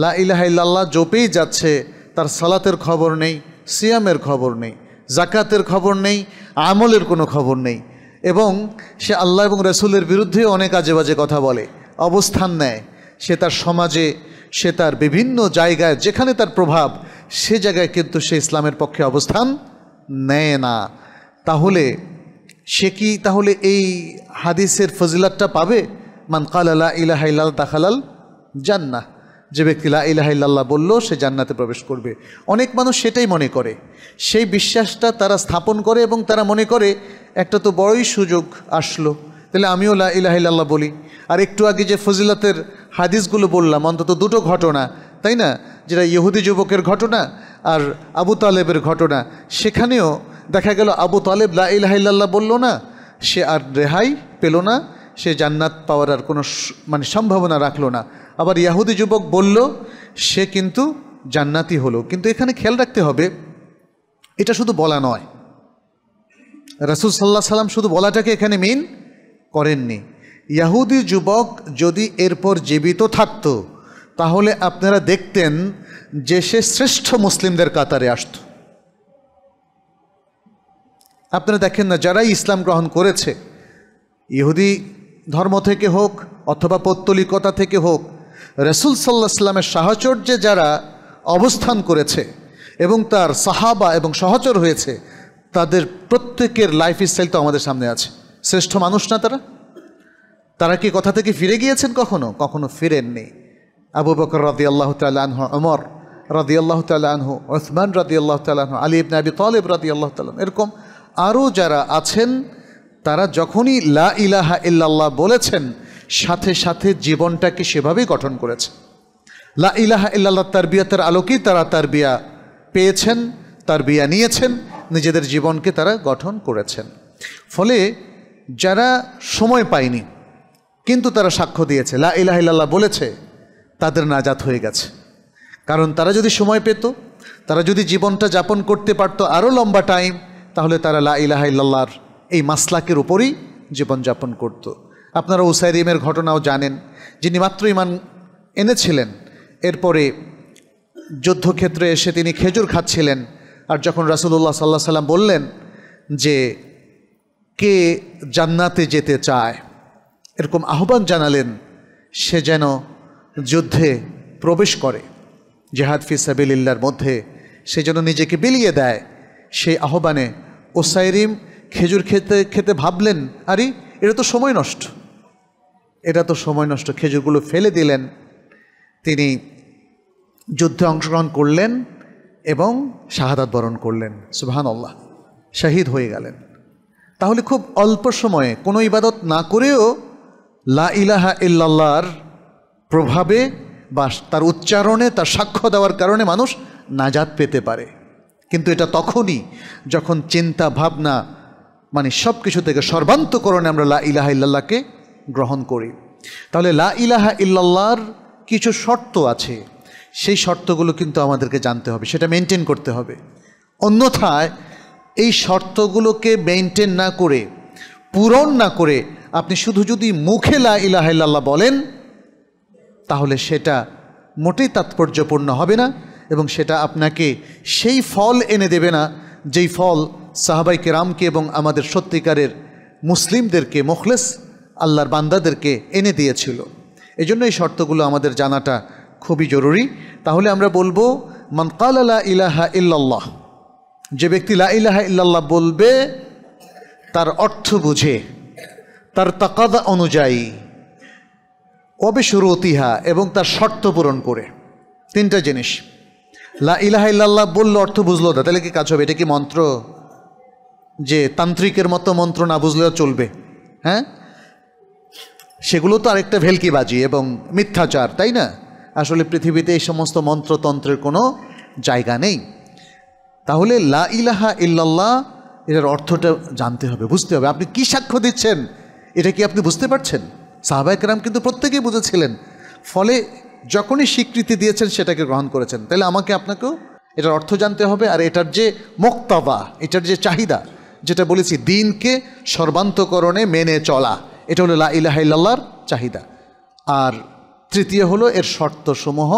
লা ইলাহা ইল্লাল্লাহ জপেই যাচ্ছে তার সালাতের খবর নেই সিয়ামের খবর নেই জাকাতের খবর নেই আমলের কোনো খবর নেই এবং সে আল্লাহ এবং রসুলের বিরুদ্ধে অনেক আজে বাজে কথা বলে অবস্থান নেয় সে তার সমাজে সে তার বিভিন্ন জায়গায় যেখানে তার প্রভাব সে জায়গায় কিন্তু সে ইসলামের পক্ষে অবস্থান নেয় না তাহলে সে কি তাহলে এই হাদিসের ফজিলাতটা পাবে মান কাল আল্লাহ ইলাহাইল্লাল দাখালাল জান্না যে ব্যক্তি লা ইলাহাইল্লাহ বলল সে জান্নাতে প্রবেশ করবে অনেক মানুষ সেটাই মনে করে সেই বিশ্বাসটা তারা স্থাপন করে এবং তারা মনে করে একটা তো বড়ই সুযোগ আসলো তাহলে আমিও লা ইলাহাইল্লাহ বলি আর একটু আগে যে ফজিলতের হাদিসগুলো বললাম অন্তত দুটো ঘটনা তাই না যেটা ইহুদি যুবকের ঘটনা আর আবু তালেবের ঘটনা সেখানেও দেখা গেল আবু তালেব লাইল্লাহ বলল না সে আর রেহাই পেল না সে জান্নাত পাওয়ার আর কোনো মানে সম্ভাবনা রাখলো না আবার ইয়াহুদি যুবক বলল সে কিন্তু জান্নাতি হলো কিন্তু এখানে খেয়াল রাখতে হবে এটা শুধু বলা নয় রাসুল সাল্লাহ সাল্লাম শুধু বলাটাকে এখানে মেন করেননি ইয়াহুদি যুবক যদি এরপর জীবিত থাকত তাহলে আপনারা দেখতেন যে সে শ্রেষ্ঠ মুসলিমদের কাতারে আসত আপনারা দেখেন না যারাই ইসলাম গ্রহণ করেছে ইহুদি ধর্ম থেকে হোক অথবা পত্তলিকতা থেকে হোক রসুল সাল্লাহ সাল্লামের সাহচর্যে যারা অবস্থান করেছে এবং তার সাহাবা এবং সহচর হয়েছে তাদের প্রত্যেকের লাইফ স্টাইল তো আমাদের সামনে আছে শ্রেষ্ঠ মানুষ না তারা তারা কি কথা থেকে ফিরে গিয়েছেন কখনো কখনো ফিরেননি আবু বকর রদি আল্লাহ তালহ অমর রদি আল্লাহ তালহ ওসমান রদি আল্লাহ তালহ আলী ইবনে আবি তলেব রদি আল্লাহ তাল্লাহ এরকম আরও যারা আছেন তারা যখনই লা ইলাহা ইল্লাল্লাহ বলেছেন সাথে সাথে জীবনটাকে সেভাবেই গঠন করেছে লা ইলাহা ইল্লাল্লাহ তার আলোকেই তারা তার বিয়া পেয়েছেন তার বিয়া নিয়েছেন নিজেদের জীবনকে তারা গঠন করেছেন ফলে যারা সময় পায়নি কিন্তু তারা সাক্ষ্য দিয়েছে লা ইলাহিল্লাহ বলেছে তাদের নাজাত হয়ে গেছে কারণ তারা যদি সময় পেত তারা যদি জীবনটা যাপন করতে পারত আরও লম্বা টাইম তাহলে তারা লা ইলাহাইল্লাহর এই মাসলাকের উপরই জীবনযাপন করত। আপনারা উসাইরিমের ঘটনাও জানেন যিনি মাত্র ইমান এনেছিলেন এরপরে যুদ্ধক্ষেত্রে এসে তিনি খেজুর খাচ্ছিলেন আর যখন রাসুলুল্লাহ সাল্লাহ সাল্লাম বললেন যে কে জান্নাতে যেতে চায় এরকম আহ্বান জানালেন সে যেন যুদ্ধে প্রবেশ করে জেহাদ ফিসাবিল্লার মধ্যে সে যেন নিজেকে বিলিয়ে দেয় সেই আহ্বানে ওসাইরিম খেজুর খেতে খেতে ভাবলেন আরে এটা তো সময় নষ্ট এটা তো সময় নষ্ট খেজুরগুলো ফেলে দিলেন তিনি যুদ্ধে অংশগ্রহণ করলেন এবং শাহাদাত বরণ করলেন সুবাহান আল্লাহ শাহিদ হয়ে গেলেন তাহলে খুব অল্প সময়ে কোনো ইবাদত না করেও লা ইলাহা ইল্লাল্লাহর প্রভাবে বা তার উচ্চারণে তার সাক্ষ্য দেওয়ার কারণে মানুষ নাজাত পেতে পারে কিন্তু এটা তখনই যখন চিন্তা ভাবনা মানে সব কিছু থেকে সর্বান্তকরণে আমরা লা ইলাহা ইল্লাল্লাহকে গ্রহণ করি তাহলে লা ইলাহা ইল্লাল্লাহর কিছু শর্ত আছে সেই শর্তগুলো কিন্তু আমাদেরকে জানতে হবে সেটা মেনটেন করতে হবে অন্যথায় এই শর্তগুলোকে মেনটেন না করে পূরণ না করে আপনি শুধু যদি মুখে লা ইলাহাল্লাহ বলেন তাহলে সেটা মোটেই তাৎপর্যপূর্ণ হবে না এবং সেটা আপনাকে সেই ফল এনে দেবে না যেই ফল সাহাবাই কেরামকে এবং আমাদের সত্যিকারের মুসলিমদেরকে মুখলেস আল্লাহর বান্দাদেরকে এনে দিয়েছিল এই জন্য এই শর্তগুলো আমাদের জানাটা খুবই জরুরি তাহলে আমরা বলবো মনকাল আলা ইলাহা ইল্লাল্লাহ যে ব্যক্তি লা ইলাহা ইল্লাল্লাহ বলবে তার অর্থ বুঝে তার তাকাদা অনুযায়ী অবিশুরু অতিহা এবং তার শর্ত পূরণ করে তিনটা জিনিস লা ইলাহা ইল্লাল্লাহ বললো অর্থ বুঝলো না তাহলে কি কাজ হবে এটা কি মন্ত্র যে তান্ত্রিকের মতো মন্ত্র না বুঝলেও চলবে হ্যাঁ সেগুলো তো আরেকটা ভেলকিবাজি এবং মিথ্যাচার তাই না আসলে পৃথিবীতে এই সমস্ত মন্ত্রতন্ত্রের কোনো জায়গা নেই তাহলে লা ইলাহা ইল্লাল্লাহ এটার অর্থটা জানতে হবে বুঝতে হবে আপনি কি সাক্ষ্য দিচ্ছেন এটা কি আপনি বুঝতে পারছেন কেরাম কিন্তু প্রত্যেকেই বুঝেছিলেন ফলে যখনই স্বীকৃতি দিয়েছেন সেটাকে গ্রহণ করেছেন তাহলে আমাকে আপনাকেও এটার অর্থ জানতে হবে আর এটার যে মোক্তাবা এটার যে চাহিদা যেটা বলেছি দিনকে সর্বান্তকরণে মেনে চলা এটা হলো লাইলাহাইল্লার চাহিদা আর তৃতীয় হলো এর শর্তসমূহ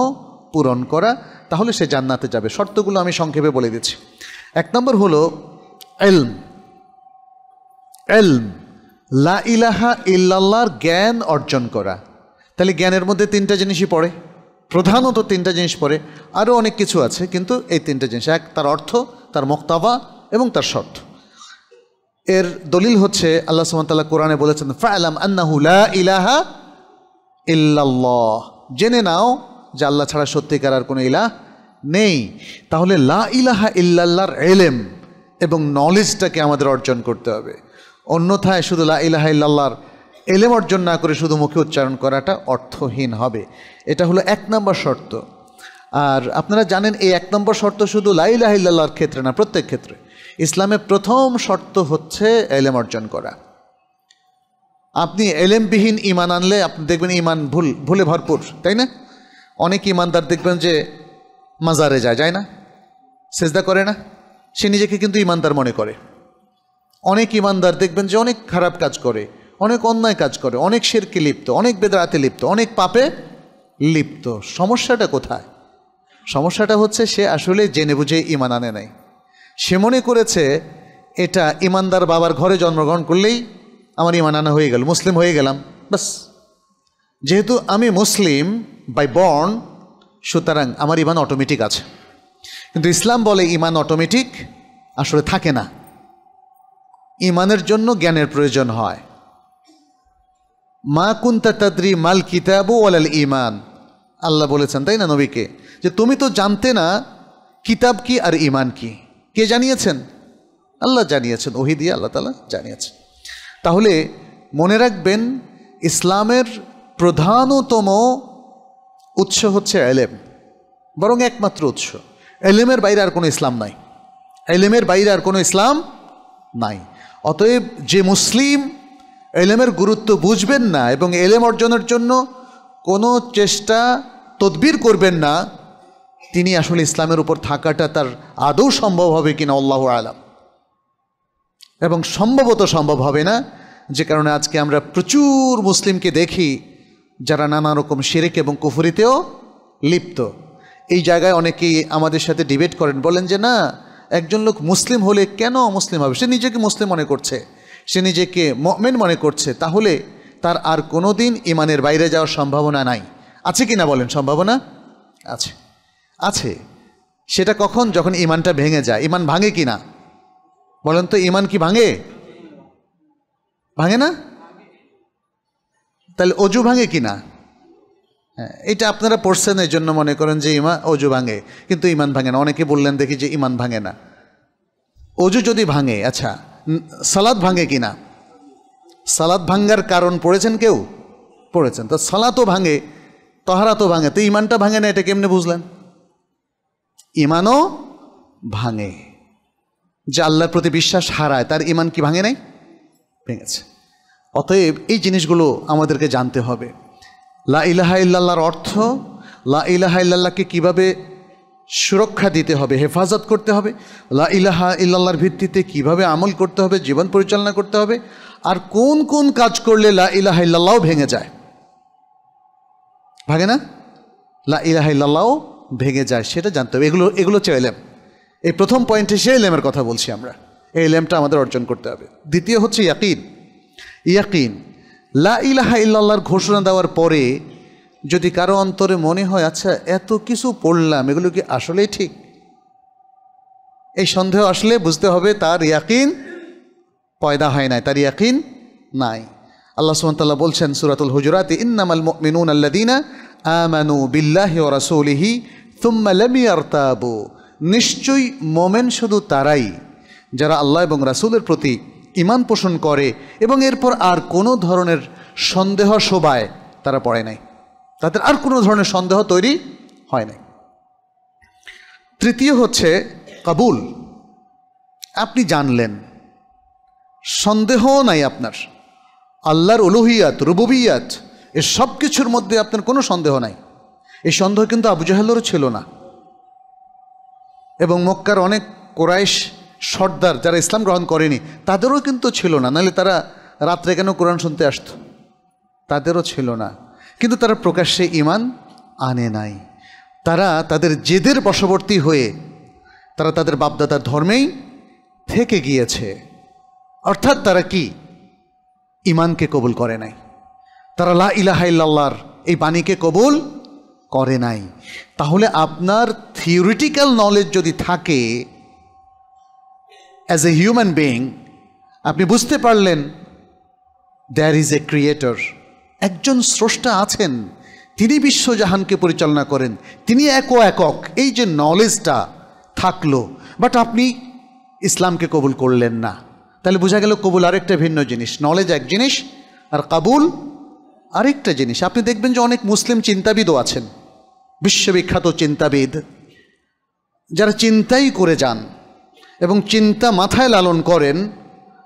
পূরণ করা তাহলে সে জান্নাতে যাবে শর্তগুলো আমি সংক্ষেপে বলে দিচ্ছি এক নম্বর হলো এলম এলম লা ইলাহা ইল্লাল্লাহর জ্ঞান অর্জন করা তাহলে জ্ঞানের মধ্যে তিনটা জিনিসই পড়ে প্রধানত তিনটা জিনিস পড়ে আরও অনেক কিছু আছে কিন্তু এই তিনটা জিনিস এক তার অর্থ তার মক্তাবা এবং তার শর্ত এর দলিল হচ্ছে আল্লাহ সুমতাল্লাহ কোরআনে বলেছেন ফায়ালাম আন্নাহুলা ইলাহা ইল্লাল্লাহ জেনে নাও যে আল্লাহ ছাড়া সত্যিকার আর কোনো ইলাহ নেই তাহলে লা ইলাহা ইল্লাল্লাহর এলেম এবং নলেজটাকে আমাদের অর্জন করতে হবে অন্যথায় শুধু লা ইলাহা ইল্লাল্লাহর এলেম অর্জন না করে শুধু মুখে উচ্চারণ করাটা অর্থহীন হবে এটা হলো এক নম্বর শর্ত আর আপনারা জানেন এই এক নম্বর শর্ত শুধু লাইলাহিল্লাহর ক্ষেত্রে না প্রত্যেক ক্ষেত্রে ইসলামের প্রথম শর্ত হচ্ছে এলেম অর্জন করা আপনি এলেমবিহীন ইমান আনলে আপনি দেখবেন ইমান ভুল ভুলে ভরপুর তাই না অনেক ইমানদার দেখবেন যে মাজারে যায় যায় না সেজদা করে না সে নিজেকে কিন্তু ইমানদার মনে করে অনেক ইমানদার দেখবেন যে অনেক খারাপ কাজ করে অনেক অন্যায় কাজ করে অনেক শেরকে লিপ্ত অনেক বেদরাতে লিপ্ত অনেক পাপে লিপ্ত সমস্যাটা কোথায় সমস্যাটা হচ্ছে সে আসলে জেনে বুঝে ইমান আনে নাই সে মনে করেছে এটা ইমানদার বাবার ঘরে জন্মগ্রহণ করলেই আমার ইমান আনা হয়ে গেল মুসলিম হয়ে গেলাম বাস যেহেতু আমি মুসলিম বাই বর্ন সুতরাং আমার ইমান অটোমেটিক আছে কিন্তু ইসলাম বলে ইমান অটোমেটিক আসলে থাকে না ইমানের জন্য জ্ঞানের প্রয়োজন হয় মা কুন্তা তাদ্রি মাল কিতাব ওয়ালাল ইমান আল্লাহ বলেছেন তাই না নবীকে যে তুমি তো জানতে না কিতাব কি আর ইমান কি কে জানিয়েছেন আল্লাহ জানিয়েছেন ওহি দিয়ে আল্লাহ তালা জানিয়েছেন তাহলে মনে রাখবেন ইসলামের প্রধানতম উৎস হচ্ছে এলেম বরং একমাত্র উৎস এলেমের বাইরে আর কোনো ইসলাম নাই এলেমের বাইরে আর কোনো ইসলাম নাই অতএব যে মুসলিম এলেমের গুরুত্ব বুঝবেন না এবং এলেম অর্জনের জন্য কোনো চেষ্টা তদবির করবেন না তিনি আসলে ইসলামের উপর থাকাটা তার আদৌ সম্ভব হবে কিনা আল্লাহ আলাম এবং সম্ভবত সম্ভব হবে না যে কারণে আজকে আমরা প্রচুর মুসলিমকে দেখি যারা নানা রকম শিরেক এবং কুফুরিতেও লিপ্ত এই জায়গায় অনেকেই আমাদের সাথে ডিবেট করেন বলেন যে না একজন লোক মুসলিম হলে কেন অমুসলিম হবে সে নিজেকে মুসলিম মনে করছে সে নিজেকে মেন মনে করছে তাহলে তার আর কোনো দিন ইমানের বাইরে যাওয়ার সম্ভাবনা নাই আছে কি না বলেন সম্ভাবনা আছে আছে সেটা কখন যখন ইমানটা ভেঙে যায় ইমান ভাঙে কি না বলেন তো ইমান কি ভাঙে ভাঙে না তাহলে অজু ভাঙে কি না হ্যাঁ, এটা আপনারা পড়ছেন এই জন্য মনে করেন যে ইমা অজু ভাঙে কিন্তু ইমান ভাঙে না অনেকে বললেন দেখি যে ইমান ভাঙে না অজু যদি ভাঙে আচ্ছা সালাদ ভাঙে কি না সালাদ ভাঙ্গার কারণ পড়েছেন কেউ পড়েছেন তো সালাতও ভাঙে তহারাতও ভাঙে তো ইমানটা ভাঙে না এটা কেমনে বুঝলেন ইমানও ভাঙে যে আল্লাহর প্রতি বিশ্বাস হারায় তার ইমান কি ভাঙে নাই ভেঙেছে অতএব এই জিনিসগুলো আমাদেরকে জানতে হবে লা ইলাহা ইল্লাহর অর্থ লা ইলাহা ইল্লাহকে কীভাবে সুরক্ষা দিতে হবে হেফাজত করতে হবে লা ইলাহা ইল্লাহর ভিত্তিতে কিভাবে আমল করতে হবে জীবন পরিচালনা করতে হবে আর কোন কোন কাজ করলে লা ইলাহা ইল্লাহও ভেঙে যায় ভাগে না লা ইলাহা ইল্লাহও ভেঙে যায় সেটা জানতে হবে এগুলো এগুলো হচ্ছে এলেম এই প্রথম পয়েন্টে সে এলেমের কথা বলছি আমরা এই এলেমটা আমাদের অর্জন করতে হবে দ্বিতীয় হচ্ছে ইয়াকিন ইয়াকিন লা ইলাহা ইল্লাহর ঘোষণা দেওয়ার পরে যদি কারো অন্তরে মনে হয় আচ্ছা এত কিছু পড়লাম এগুলো কি আসলেই ঠিক এই সন্দেহ আসলে বুঝতে হবে তার ইয়াকিন পয়দা হয় নাই তার ইয়াকিন নাই আল্লাহ সুমতাল্লাহ বলছেন সুরাতুল হুজরাত ইন্নামাল মিনুন আল্লাদিনা আমানু বিল্লাহি ও রাসৌলিহি তাবু নিশ্চয়ই মোমেন শুধু তারাই যারা আল্লাহ এবং রাসুলের প্রতি ইমান পোষণ করে এবং এরপর আর কোনো ধরনের সন্দেহ শোভায় তারা পড়ে নাই তাদের আর কোনো ধরনের সন্দেহ তৈরি হয় নাই তৃতীয় হচ্ছে কাবুল আপনি জানলেন সন্দেহও নাই আপনার আল্লাহর উলুহিয়াত রুবুবিয়াত এ সব কিছুর মধ্যে আপনার কোনো সন্দেহ নাই এই সন্দেহ কিন্তু আবু জাহেলেরও ছিল না এবং মক্কার অনেক কোরাইশ সর্দার যারা ইসলাম গ্রহণ করেনি তাদেরও কিন্তু ছিল না নাহলে তারা রাত্রে কেন কোরআন শুনতে আসত তাদেরও ছিল না কিন্তু তারা প্রকাশ্যে ইমান আনে নাই তারা তাদের জেদের বশবর্তী হয়ে তারা তাদের বাপদাদার ধর্মেই থেকে গিয়েছে অর্থাৎ তারা কি ইমানকে কবুল করে নাই তারা লা ইলাহাইল্লাহর এই বাণীকে কবুল করে নাই তাহলে আপনার থিওরিটিক্যাল নলেজ যদি থাকে অ্যাজ এ হিউম্যান বিইং আপনি বুঝতে পারলেন দ্যার ইজ এ ক্রিয়েটর একজন স্রষ্টা আছেন তিনি বিশ্বজাহানকে পরিচালনা করেন তিনি এক একক এই যে নলেজটা থাকলো বাট আপনি ইসলামকে কবুল করলেন না তাহলে বোঝা গেল কবুল আরেকটা ভিন্ন জিনিস নলেজ এক জিনিস আর কাবুল আরেকটা জিনিস আপনি দেখবেন যে অনেক মুসলিম চিন্তাবিদও আছেন বিশ্ববিখ্যাত চিন্তাবিদ যারা চিন্তাই করে যান এবং চিন্তা মাথায় লালন করেন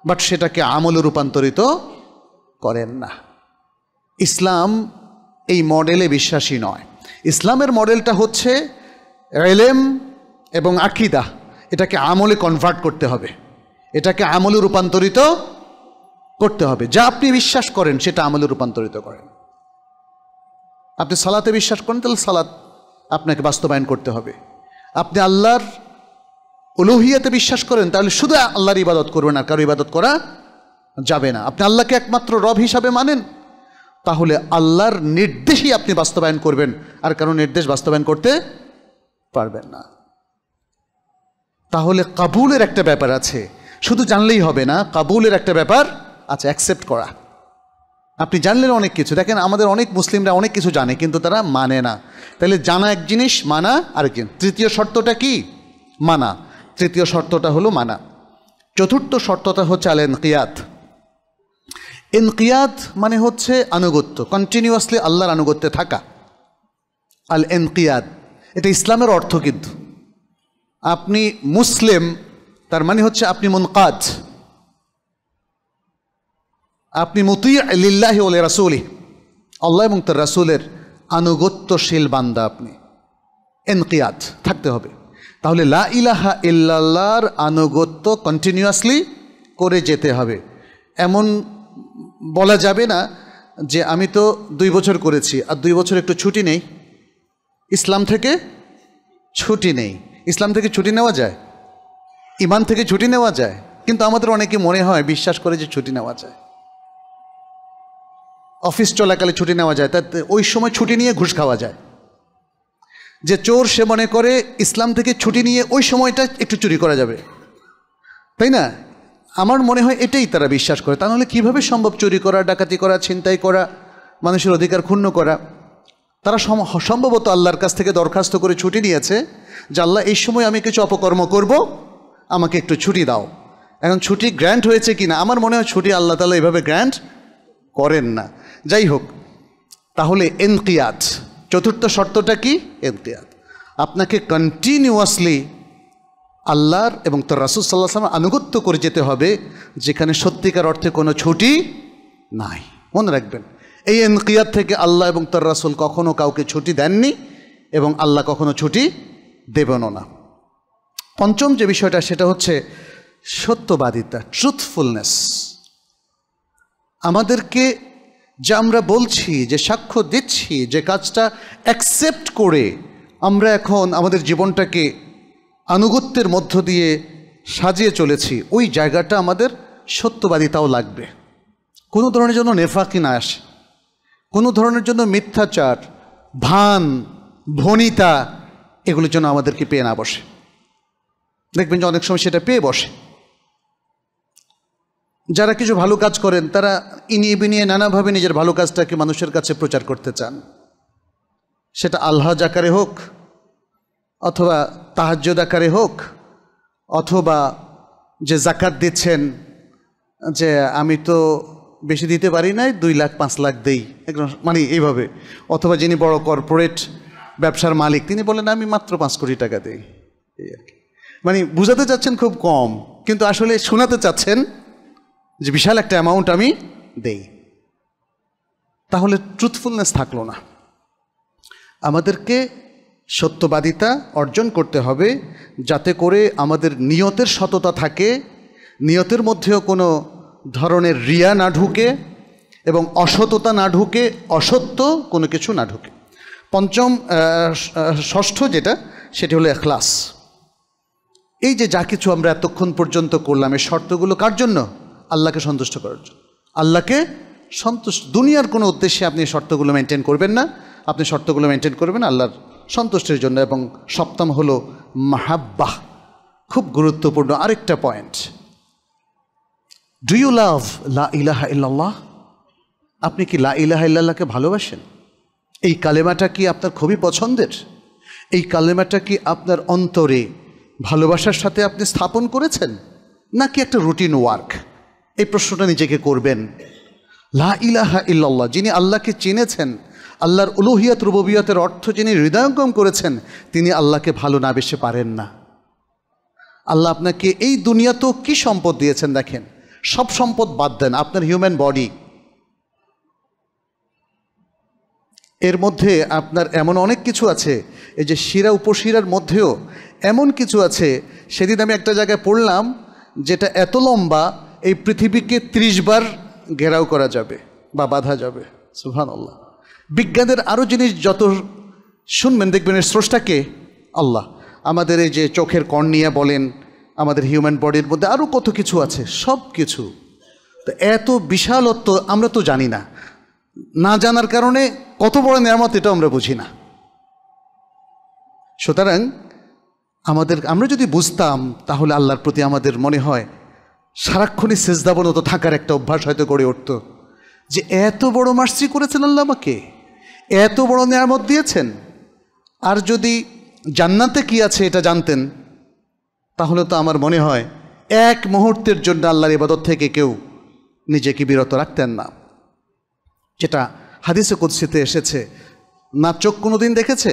বাট সেটাকে আমলে রূপান্তরিত করেন না ইসলাম এই মডেলে বিশ্বাসী নয় ইসলামের মডেলটা হচ্ছে এলেম এবং আকিদা এটাকে আমলে কনভার্ট করতে হবে এটাকে আমলে রূপান্তরিত করতে হবে যা আপনি বিশ্বাস করেন সেটা আমলে রূপান্তরিত করেন আপনি সালাতে বিশ্বাস করেন তাহলে সালাত আপনাকে বাস্তবায়ন করতে হবে আপনি আল্লাহর উলুহিয়াতে বিশ্বাস করেন তাহলে শুধু আল্লাহর ইবাদত করবেন আর কারো ইবাদত করা যাবে না আপনি আল্লাহকে একমাত্র রব হিসাবে মানেন তাহলে আল্লাহর নির্দেশই আপনি বাস্তবায়ন করবেন আর কারো নির্দেশ বাস্তবায়ন করতে পারবেন না তাহলে কাবুলের একটা ব্যাপার আছে শুধু জানলেই হবে না কাবুলের একটা ব্যাপার আছে অ্যাকসেপ্ট করা আপনি জানলেন অনেক কিছু দেখেন আমাদের অনেক মুসলিমরা অনেক কিছু জানে কিন্তু তারা মানে না তাহলে জানা এক জিনিস মানা আরেক জিনিস তৃতীয় শর্তটা কি মানা তৃতীয় শর্তটা হলো মানা চতুর্থ শর্তটা হচ্ছে আল এনকিয়াত এনকিয়াত মানে হচ্ছে আনুগত্য কন্টিনিউয়াসলি আল্লাহর আনুগত্যে থাকা আল এনকিয়াত এটা ইসলামের অর্থ কিন্তু আপনি মুসলিম তার মানে হচ্ছে আপনি মুনকাজ আপনি মতুই লিল্লাহি ওলে রাসুলি আল্লাহ এবং তার রাসুলের আনুগত্যশীল বান্দা আপনি এনকিয়াত থাকতে হবে তাহলে লা ইলাহা ইল্লাল্লাহর আনুগত্য কন্টিনিউয়াসলি করে যেতে হবে এমন বলা যাবে না যে আমি তো দুই বছর করেছি আর দুই বছর একটু ছুটি নেই ইসলাম থেকে ছুটি নেই ইসলাম থেকে ছুটি নেওয়া যায় ইমান থেকে ছুটি নেওয়া যায় কিন্তু আমাদের অনেকে মনে হয় বিশ্বাস করে যে ছুটি নেওয়া যায় অফিস চলাকালে ছুটি নেওয়া যায় তাতে ওই সময় ছুটি নিয়ে ঘুষ খাওয়া যায় যে চোর সে মনে করে ইসলাম থেকে ছুটি নিয়ে ওই সময়টা একটু চুরি করা যাবে তাই না আমার মনে হয় এটাই তারা বিশ্বাস করে তাহলে কিভাবে সম্ভব চুরি করা ডাকাতি করা ছিনতাই করা মানুষের অধিকার ক্ষুণ্ণ করা তারা সম্ভবত আল্লাহর কাছ থেকে দরখাস্ত করে ছুটি নিয়েছে যে আল্লাহ এই সময় আমি কিছু অপকর্ম করব আমাকে একটু ছুটি দাও এখন ছুটি গ্র্যান্ট হয়েছে কি না আমার মনে হয় ছুটি আল্লাহ তালা এভাবে গ্র্যান্ট করেন না যাই হোক তাহলে এনকিয়াত চতুর্থ শর্তটা কি এমতিয়াজ আপনাকে কন্টিনিউয়াসলি আল্লাহর এবং তার রাসুল সাল্লাহ সাল্লাম আনুগত্য করে যেতে হবে যেখানে সত্যিকার অর্থে কোনো ছুটি নাই মনে রাখবেন এই এনকিয়ার থেকে আল্লাহ এবং তার রাসুল কখনও কাউকে ছুটি দেননি এবং আল্লাহ কখনও ছুটি দেবেন না পঞ্চম যে বিষয়টা সেটা হচ্ছে সত্যবাদিতা ট্রুথফুলনেস আমাদেরকে যে আমরা বলছি যে সাক্ষ্য দিচ্ছি যে কাজটা অ্যাকসেপ্ট করে আমরা এখন আমাদের জীবনটাকে আনুগত্যের মধ্য দিয়ে সাজিয়ে চলেছি ওই জায়গাটা আমাদের সত্যবাদিতাও লাগবে কোনো ধরনের জন্য নেফাকি না আসে কোনো ধরনের জন্য মিথ্যাচার ভান ভনিতা এগুলোর জন্য আমাদেরকে পেয়ে না বসে দেখবেন যে অনেক সময় সেটা পেয়ে বসে যারা কিছু ভালো কাজ করেন তারা ইনিয়ে বিনিয়ে নানাভাবে নিজের ভালো কাজটাকে মানুষের কাছে প্রচার করতে চান সেটা আল্লাহ আকারে হোক অথবা তাহাজ্যদ আকারে হোক অথবা যে জাকাত দিচ্ছেন যে আমি তো বেশি দিতে পারি নাই দুই লাখ পাঁচ লাখ দেই একদম মানে এইভাবে অথবা যিনি বড় কর্পোরেট ব্যবসার মালিক তিনি বলেন আমি মাত্র পাঁচ কোটি টাকা দেই এই আর কি মানে বুঝাতে চাচ্ছেন খুব কম কিন্তু আসলে শোনাতে চাচ্ছেন যে বিশাল একটা অ্যামাউন্ট আমি দেই তাহলে ট্রুথফুলনেস থাকলো না আমাদেরকে সত্যবাদিতা অর্জন করতে হবে যাতে করে আমাদের নিয়তের সততা থাকে নিয়তের মধ্যেও কোনো ধরনের রিয়া না ঢুকে এবং অসততা না ঢুকে অসত্য কোনো কিছু না ঢুকে পঞ্চম ষষ্ঠ যেটা সেটি হলো এখলাস এই যে যা কিছু আমরা এতক্ষণ পর্যন্ত করলাম এই শর্তগুলো কার জন্য আল্লাহকে সন্তুষ্ট করার জন্য আল্লাহকে সন্তুষ্ট দুনিয়ার কোনো উদ্দেশ্যে আপনি শর্তগুলো মেনটেন করবেন না আপনি শর্তগুলো মেনটেন করবেন আল্লাহর সন্তুষ্টের জন্য এবং সপ্তম হলো মাহাব্বাহ খুব গুরুত্বপূর্ণ আরেকটা পয়েন্ট ডু ইউ লাভ লা ইলাহা ইল্লাল্লাহ আপনি কি লা ইলাহা ইল্লাল্লাহকে ভালোবাসেন এই কালেমাটা কি আপনার খুবই পছন্দের এই কালেমাটা কি আপনার অন্তরে ভালোবাসার সাথে আপনি স্থাপন করেছেন নাকি একটা রুটিন ওয়ার্ক এই প্রশ্নটা নিজেকে করবেন লা ইলাহা ইল্লাল্লাহ যিনি আল্লাহকে চিনেছেন আল্লাহর উলুহিয়াত রুববিয়াতের অর্থ যিনি হৃদয়ঙ্গম করেছেন তিনি আল্লাহকে ভালো না বেসে পারেন না আল্লাহ আপনাকে এই দুনিয়াতেও কি সম্পদ দিয়েছেন দেখেন সব সম্পদ বাদ দেন আপনার হিউম্যান বডি এর মধ্যে আপনার এমন অনেক কিছু আছে এই যে শিরা উপশিরার মধ্যেও এমন কিছু আছে সেদিন আমি একটা জায়গায় পড়লাম যেটা এত লম্বা এই পৃথিবীকে ত্রিশ বার ঘেরাও করা যাবে বা বাধা যাবে সুহান আল্লাহ বিজ্ঞানের আরও জিনিস যত শুনবেন দেখবেন এর স্রষ্টাকে আল্লাহ আমাদের এই যে চোখের কর্নিয়া বলেন আমাদের হিউম্যান বডির মধ্যে আরও কত কিছু আছে সব কিছু তো এত বিশালত্ব আমরা তো জানি না না জানার কারণে কত বড় নিয়ামত এটা আমরা বুঝি না সুতরাং আমাদের আমরা যদি বুঝতাম তাহলে আল্লাহর প্রতি আমাদের মনে হয় সারাক্ষণই সেজদাবনত থাকার একটা অভ্যাস হয়তো গড়ে উঠত যে এত বড় মার্সি করেছেন আল্লাহ আমাকে এত বড় নিয়ামত দিয়েছেন আর যদি জান্নাতে কি আছে এটা জানতেন তাহলে তো আমার মনে হয় এক মুহূর্তের জন্য আল্লাহর ইবাদত থেকে কেউ নিজেকে বিরত রাখতেন না যেটা হাদিসে কুদ্সিতে এসেছে না চোখ কোনো দিন দেখেছে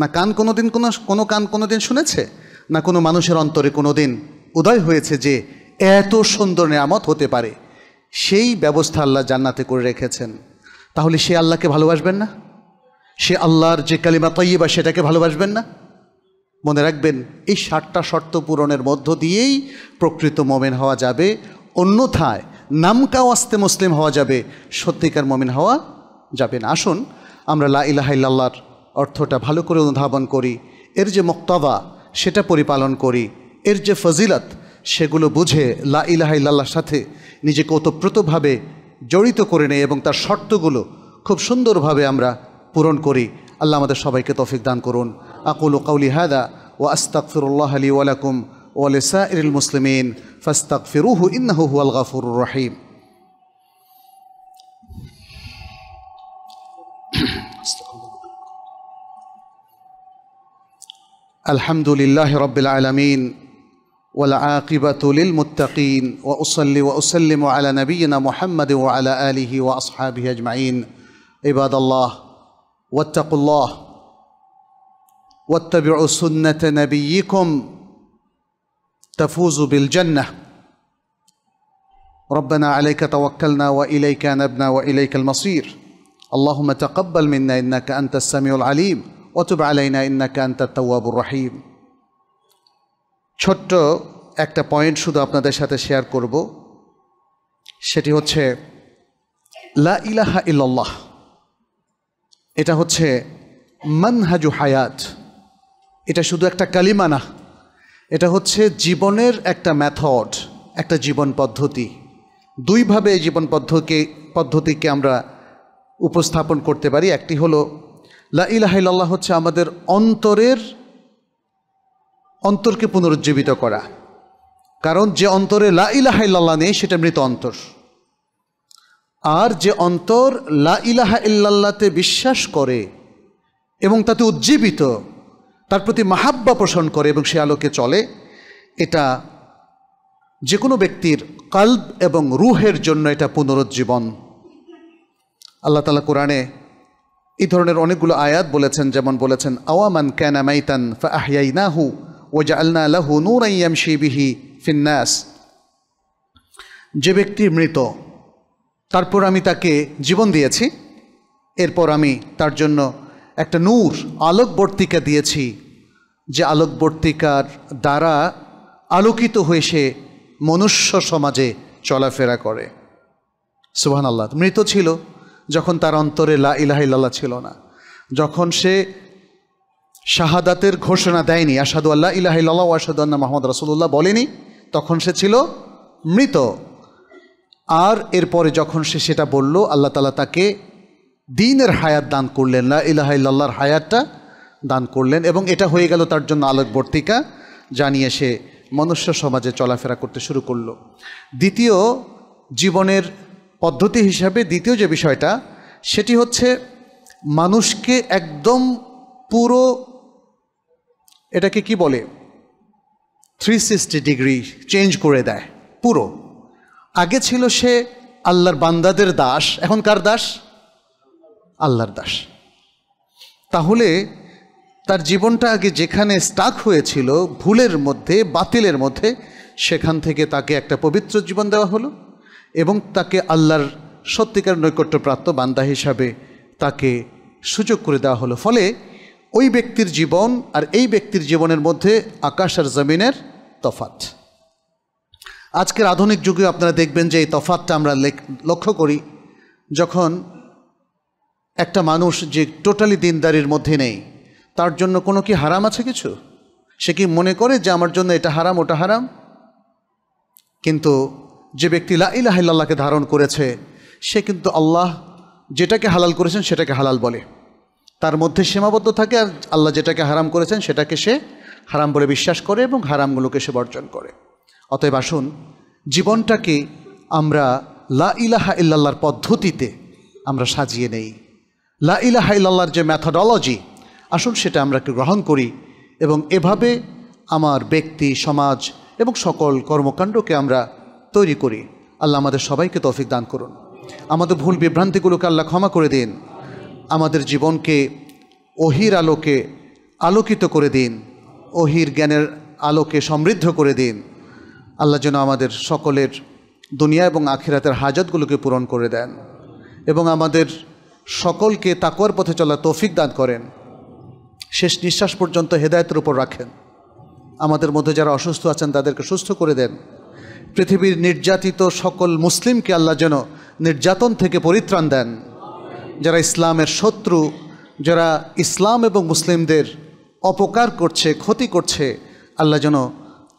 না কান কোনো দিন কোনো কোনো কান কোনো দিন শুনেছে না কোনো মানুষের অন্তরে কোনো দিন উদয় হয়েছে যে এত সুন্দর নিয়ামত হতে পারে সেই ব্যবস্থা আল্লাহ জান্নাতে করে রেখেছেন তাহলে সে আল্লাহকে ভালোবাসবেন না সে আল্লাহর যে কালিমা তৈবা সেটাকে ভালোবাসবেন না মনে রাখবেন এই ষাটটা শর্ত পূরণের মধ্য দিয়েই প্রকৃত মমেন হওয়া যাবে অন্যথায় নামকাও আস্তে মুসলিম হওয়া যাবে সত্যিকার মমিন হওয়া যাবে না আসুন আমরা লা ইলাহাইল্লাহর অর্থটা ভালো করে অনুধাবন করি এর যে মোক্তবা সেটা পরিপালন করি এর যে ফজিলত সেগুলো বুঝে লা ইলাহা ইল্লাল্লাহর সাথে নিজেকে ওতপ্রোতভাবে জড়িত করে নেয় এবং তার শর্তগুলো খুব সুন্দরভাবে আমরা পূরণ করি আল্লাহ আমাদের সবাইকে তফিক দান করুন আকুল ও কাউলি হাদা ও ফিরুল্লাহ আলী ওয়ালাকুম ইরুল মুসলিমিন ফাস্তাক إنه هو الغفور আল الحمد لله رب العالمين والعاقبه للمتقين واصلي واسلم على نبينا محمد وعلى اله واصحابه اجمعين عباد الله واتقوا الله واتبعوا سنه نبيكم تفوزوا بالجنه ربنا عليك توكلنا واليك نبنا واليك المصير اللهم تقبل منا انك انت السميع العليم وتب علينا انك انت التواب الرحيم ছোট্ট একটা পয়েন্ট শুধু আপনাদের সাথে শেয়ার করব সেটি হচ্ছে লা ইলাহা ইল্লাল্লাহ এটা হচ্ছে মানহাজু হায়াত এটা শুধু একটা কালিমানা এটা হচ্ছে জীবনের একটা ম্যাথড একটা জীবন পদ্ধতি দুইভাবে এই জীবন পদ্ধতিকে পদ্ধতিকে আমরা উপস্থাপন করতে পারি একটি হলো লা ইলাহা ইল্লাল্লাহ হচ্ছে আমাদের অন্তরের অন্তরকে পুনরুজ্জীবিত করা কারণ যে অন্তরে লা ইলাহা ইল্লাল্লাহ নেই সেটা মৃত অন্তর আর যে অন্তর লা ইলাহা ইল্লাল্লাতে বিশ্বাস করে এবং তাতে উজ্জীবিত তার প্রতি মাহাব্বা পোষণ করে এবং সে আলোকে চলে এটা যে কোনো ব্যক্তির কাল্ব এবং রুহের জন্য এটা পুনরুজ্জীবন আল্লাহ তালা কোরআনে এই ধরনের অনেকগুলো আয়াত বলেছেন যেমন বলেছেন আওয়ামান ক্যানামাইতান ফা আহিয়াইনাহু ওজাআলনা লাহু নুরাইয়াম শিবিহি ফিন্নাস যে ব্যক্তি মৃত তারপর আমি তাকে জীবন দিয়েছি এরপর আমি তার জন্য একটা নূর আলোকবর্তিকা দিয়েছি যে আলোকবর্তিকার দ্বারা আলোকিত হয়ে সে মনুষ্য সমাজে চলাফেরা করে সুবাহ আল্লাহ মৃত ছিল যখন তার অন্তরে লা ইলাহিল্লাহ ছিল না যখন সে শাহাদাতের ঘোষণা দেয়নি আসাদু আল্লাহ ইলাহিল্লাহ আসাদু আল্লাহ মোহাম্মদ রাসুল্লাহ বলেনি তখন সে ছিল মৃত আর এরপরে যখন সে সেটা বলল আল্লাহ তালা তাকে দিনের হায়াত দান করলেন লা ইলাহাইল্লাহর হায়াতটা দান করলেন এবং এটা হয়ে গেল তার জন্য আলোকবর্তিকা জানিয়ে সে মনুষ্য সমাজে চলাফেরা করতে শুরু করলো দ্বিতীয় জীবনের পদ্ধতি হিসাবে দ্বিতীয় যে বিষয়টা সেটি হচ্ছে মানুষকে একদম পুরো এটাকে কি বলে থ্রি সিক্সটি ডিগ্রি চেঞ্জ করে দেয় পুরো আগে ছিল সে আল্লাহর বান্দাদের দাস এখন কার দাস আল্লাহর দাস তাহলে তার জীবনটা আগে যেখানে স্টাক হয়েছিল ভুলের মধ্যে বাতিলের মধ্যে সেখান থেকে তাকে একটা পবিত্র জীবন দেওয়া হলো এবং তাকে আল্লাহর সত্যিকার নৈকট্যপ্রাপ্ত বান্দা হিসাবে তাকে সুযোগ করে দেওয়া হলো ফলে ওই ব্যক্তির জীবন আর এই ব্যক্তির জীবনের মধ্যে আকাশ আর জমিনের তফাত আজকের আধুনিক যুগে আপনারা দেখবেন যে এই তফাতটা আমরা লক্ষ্য করি যখন একটা মানুষ যে টোটালি দিনদারির মধ্যে নেই তার জন্য কোনো কি হারাম আছে কিছু সে কি মনে করে যে আমার জন্য এটা হারাম ওটা হারাম কিন্তু যে ব্যক্তি লাহিল্লাহকে ধারণ করেছে সে কিন্তু আল্লাহ যেটাকে হালাল করেছেন সেটাকে হালাল বলে তার মধ্যে সীমাবদ্ধ থাকে আর আল্লাহ যেটাকে হারাম করেছেন সেটাকে সে হারাম বলে বিশ্বাস করে এবং হারামগুলোকে সে বর্জন করে অতএব আসুন জীবনটাকে আমরা লা ইলাহা ইল্লাল্লার পদ্ধতিতে আমরা সাজিয়ে নেই লা ইলাহা ইল্লাল্লার যে ম্যাথডোলজি আসুন সেটা আমরা গ্রহণ করি এবং এভাবে আমার ব্যক্তি সমাজ এবং সকল কর্মকাণ্ডকে আমরা তৈরি করি আল্লাহ আমাদের সবাইকে তৌফিক দান করুন আমাদের ভুল বিভ্রান্তিগুলোকে আল্লাহ ক্ষমা করে দিন আমাদের জীবনকে অহির আলোকে আলোকিত করে দিন অহির জ্ঞানের আলোকে সমৃদ্ধ করে দিন আল্লাহ যেন আমাদের সকলের দুনিয়া এবং আখিরাতের হাজতগুলোকে পূরণ করে দেন এবং আমাদের সকলকে তাকুয়ার পথে চলা তৌফিক দান করেন শেষ নিঃশ্বাস পর্যন্ত হেদায়তের উপর রাখেন আমাদের মধ্যে যারা অসুস্থ আছেন তাদেরকে সুস্থ করে দেন পৃথিবীর নির্যাতিত সকল মুসলিমকে আল্লাহ যেন নির্যাতন থেকে পরিত্রাণ দেন যারা ইসলামের শত্রু যারা ইসলাম এবং মুসলিমদের অপকার করছে ক্ষতি করছে আল্লাহ যেন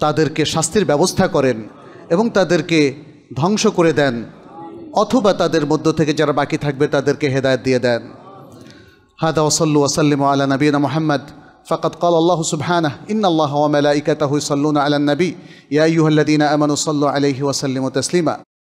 তাদেরকে শাস্তির ব্যবস্থা করেন এবং তাদেরকে ধ্বংস করে দেন অথবা তাদের মধ্য থেকে যারা বাকি থাকবে তাদেরকে হেদায়ত দিয়ে দেন হাদা ওসল্লু ওসাল্লিম আল্লাহ নবীন মোহাম্মদ فقد قال الله سبحانه إن الله وملائكته يصلون على النبي يا أيها الذين آمنوا صلوا عليه وسلموا تسليما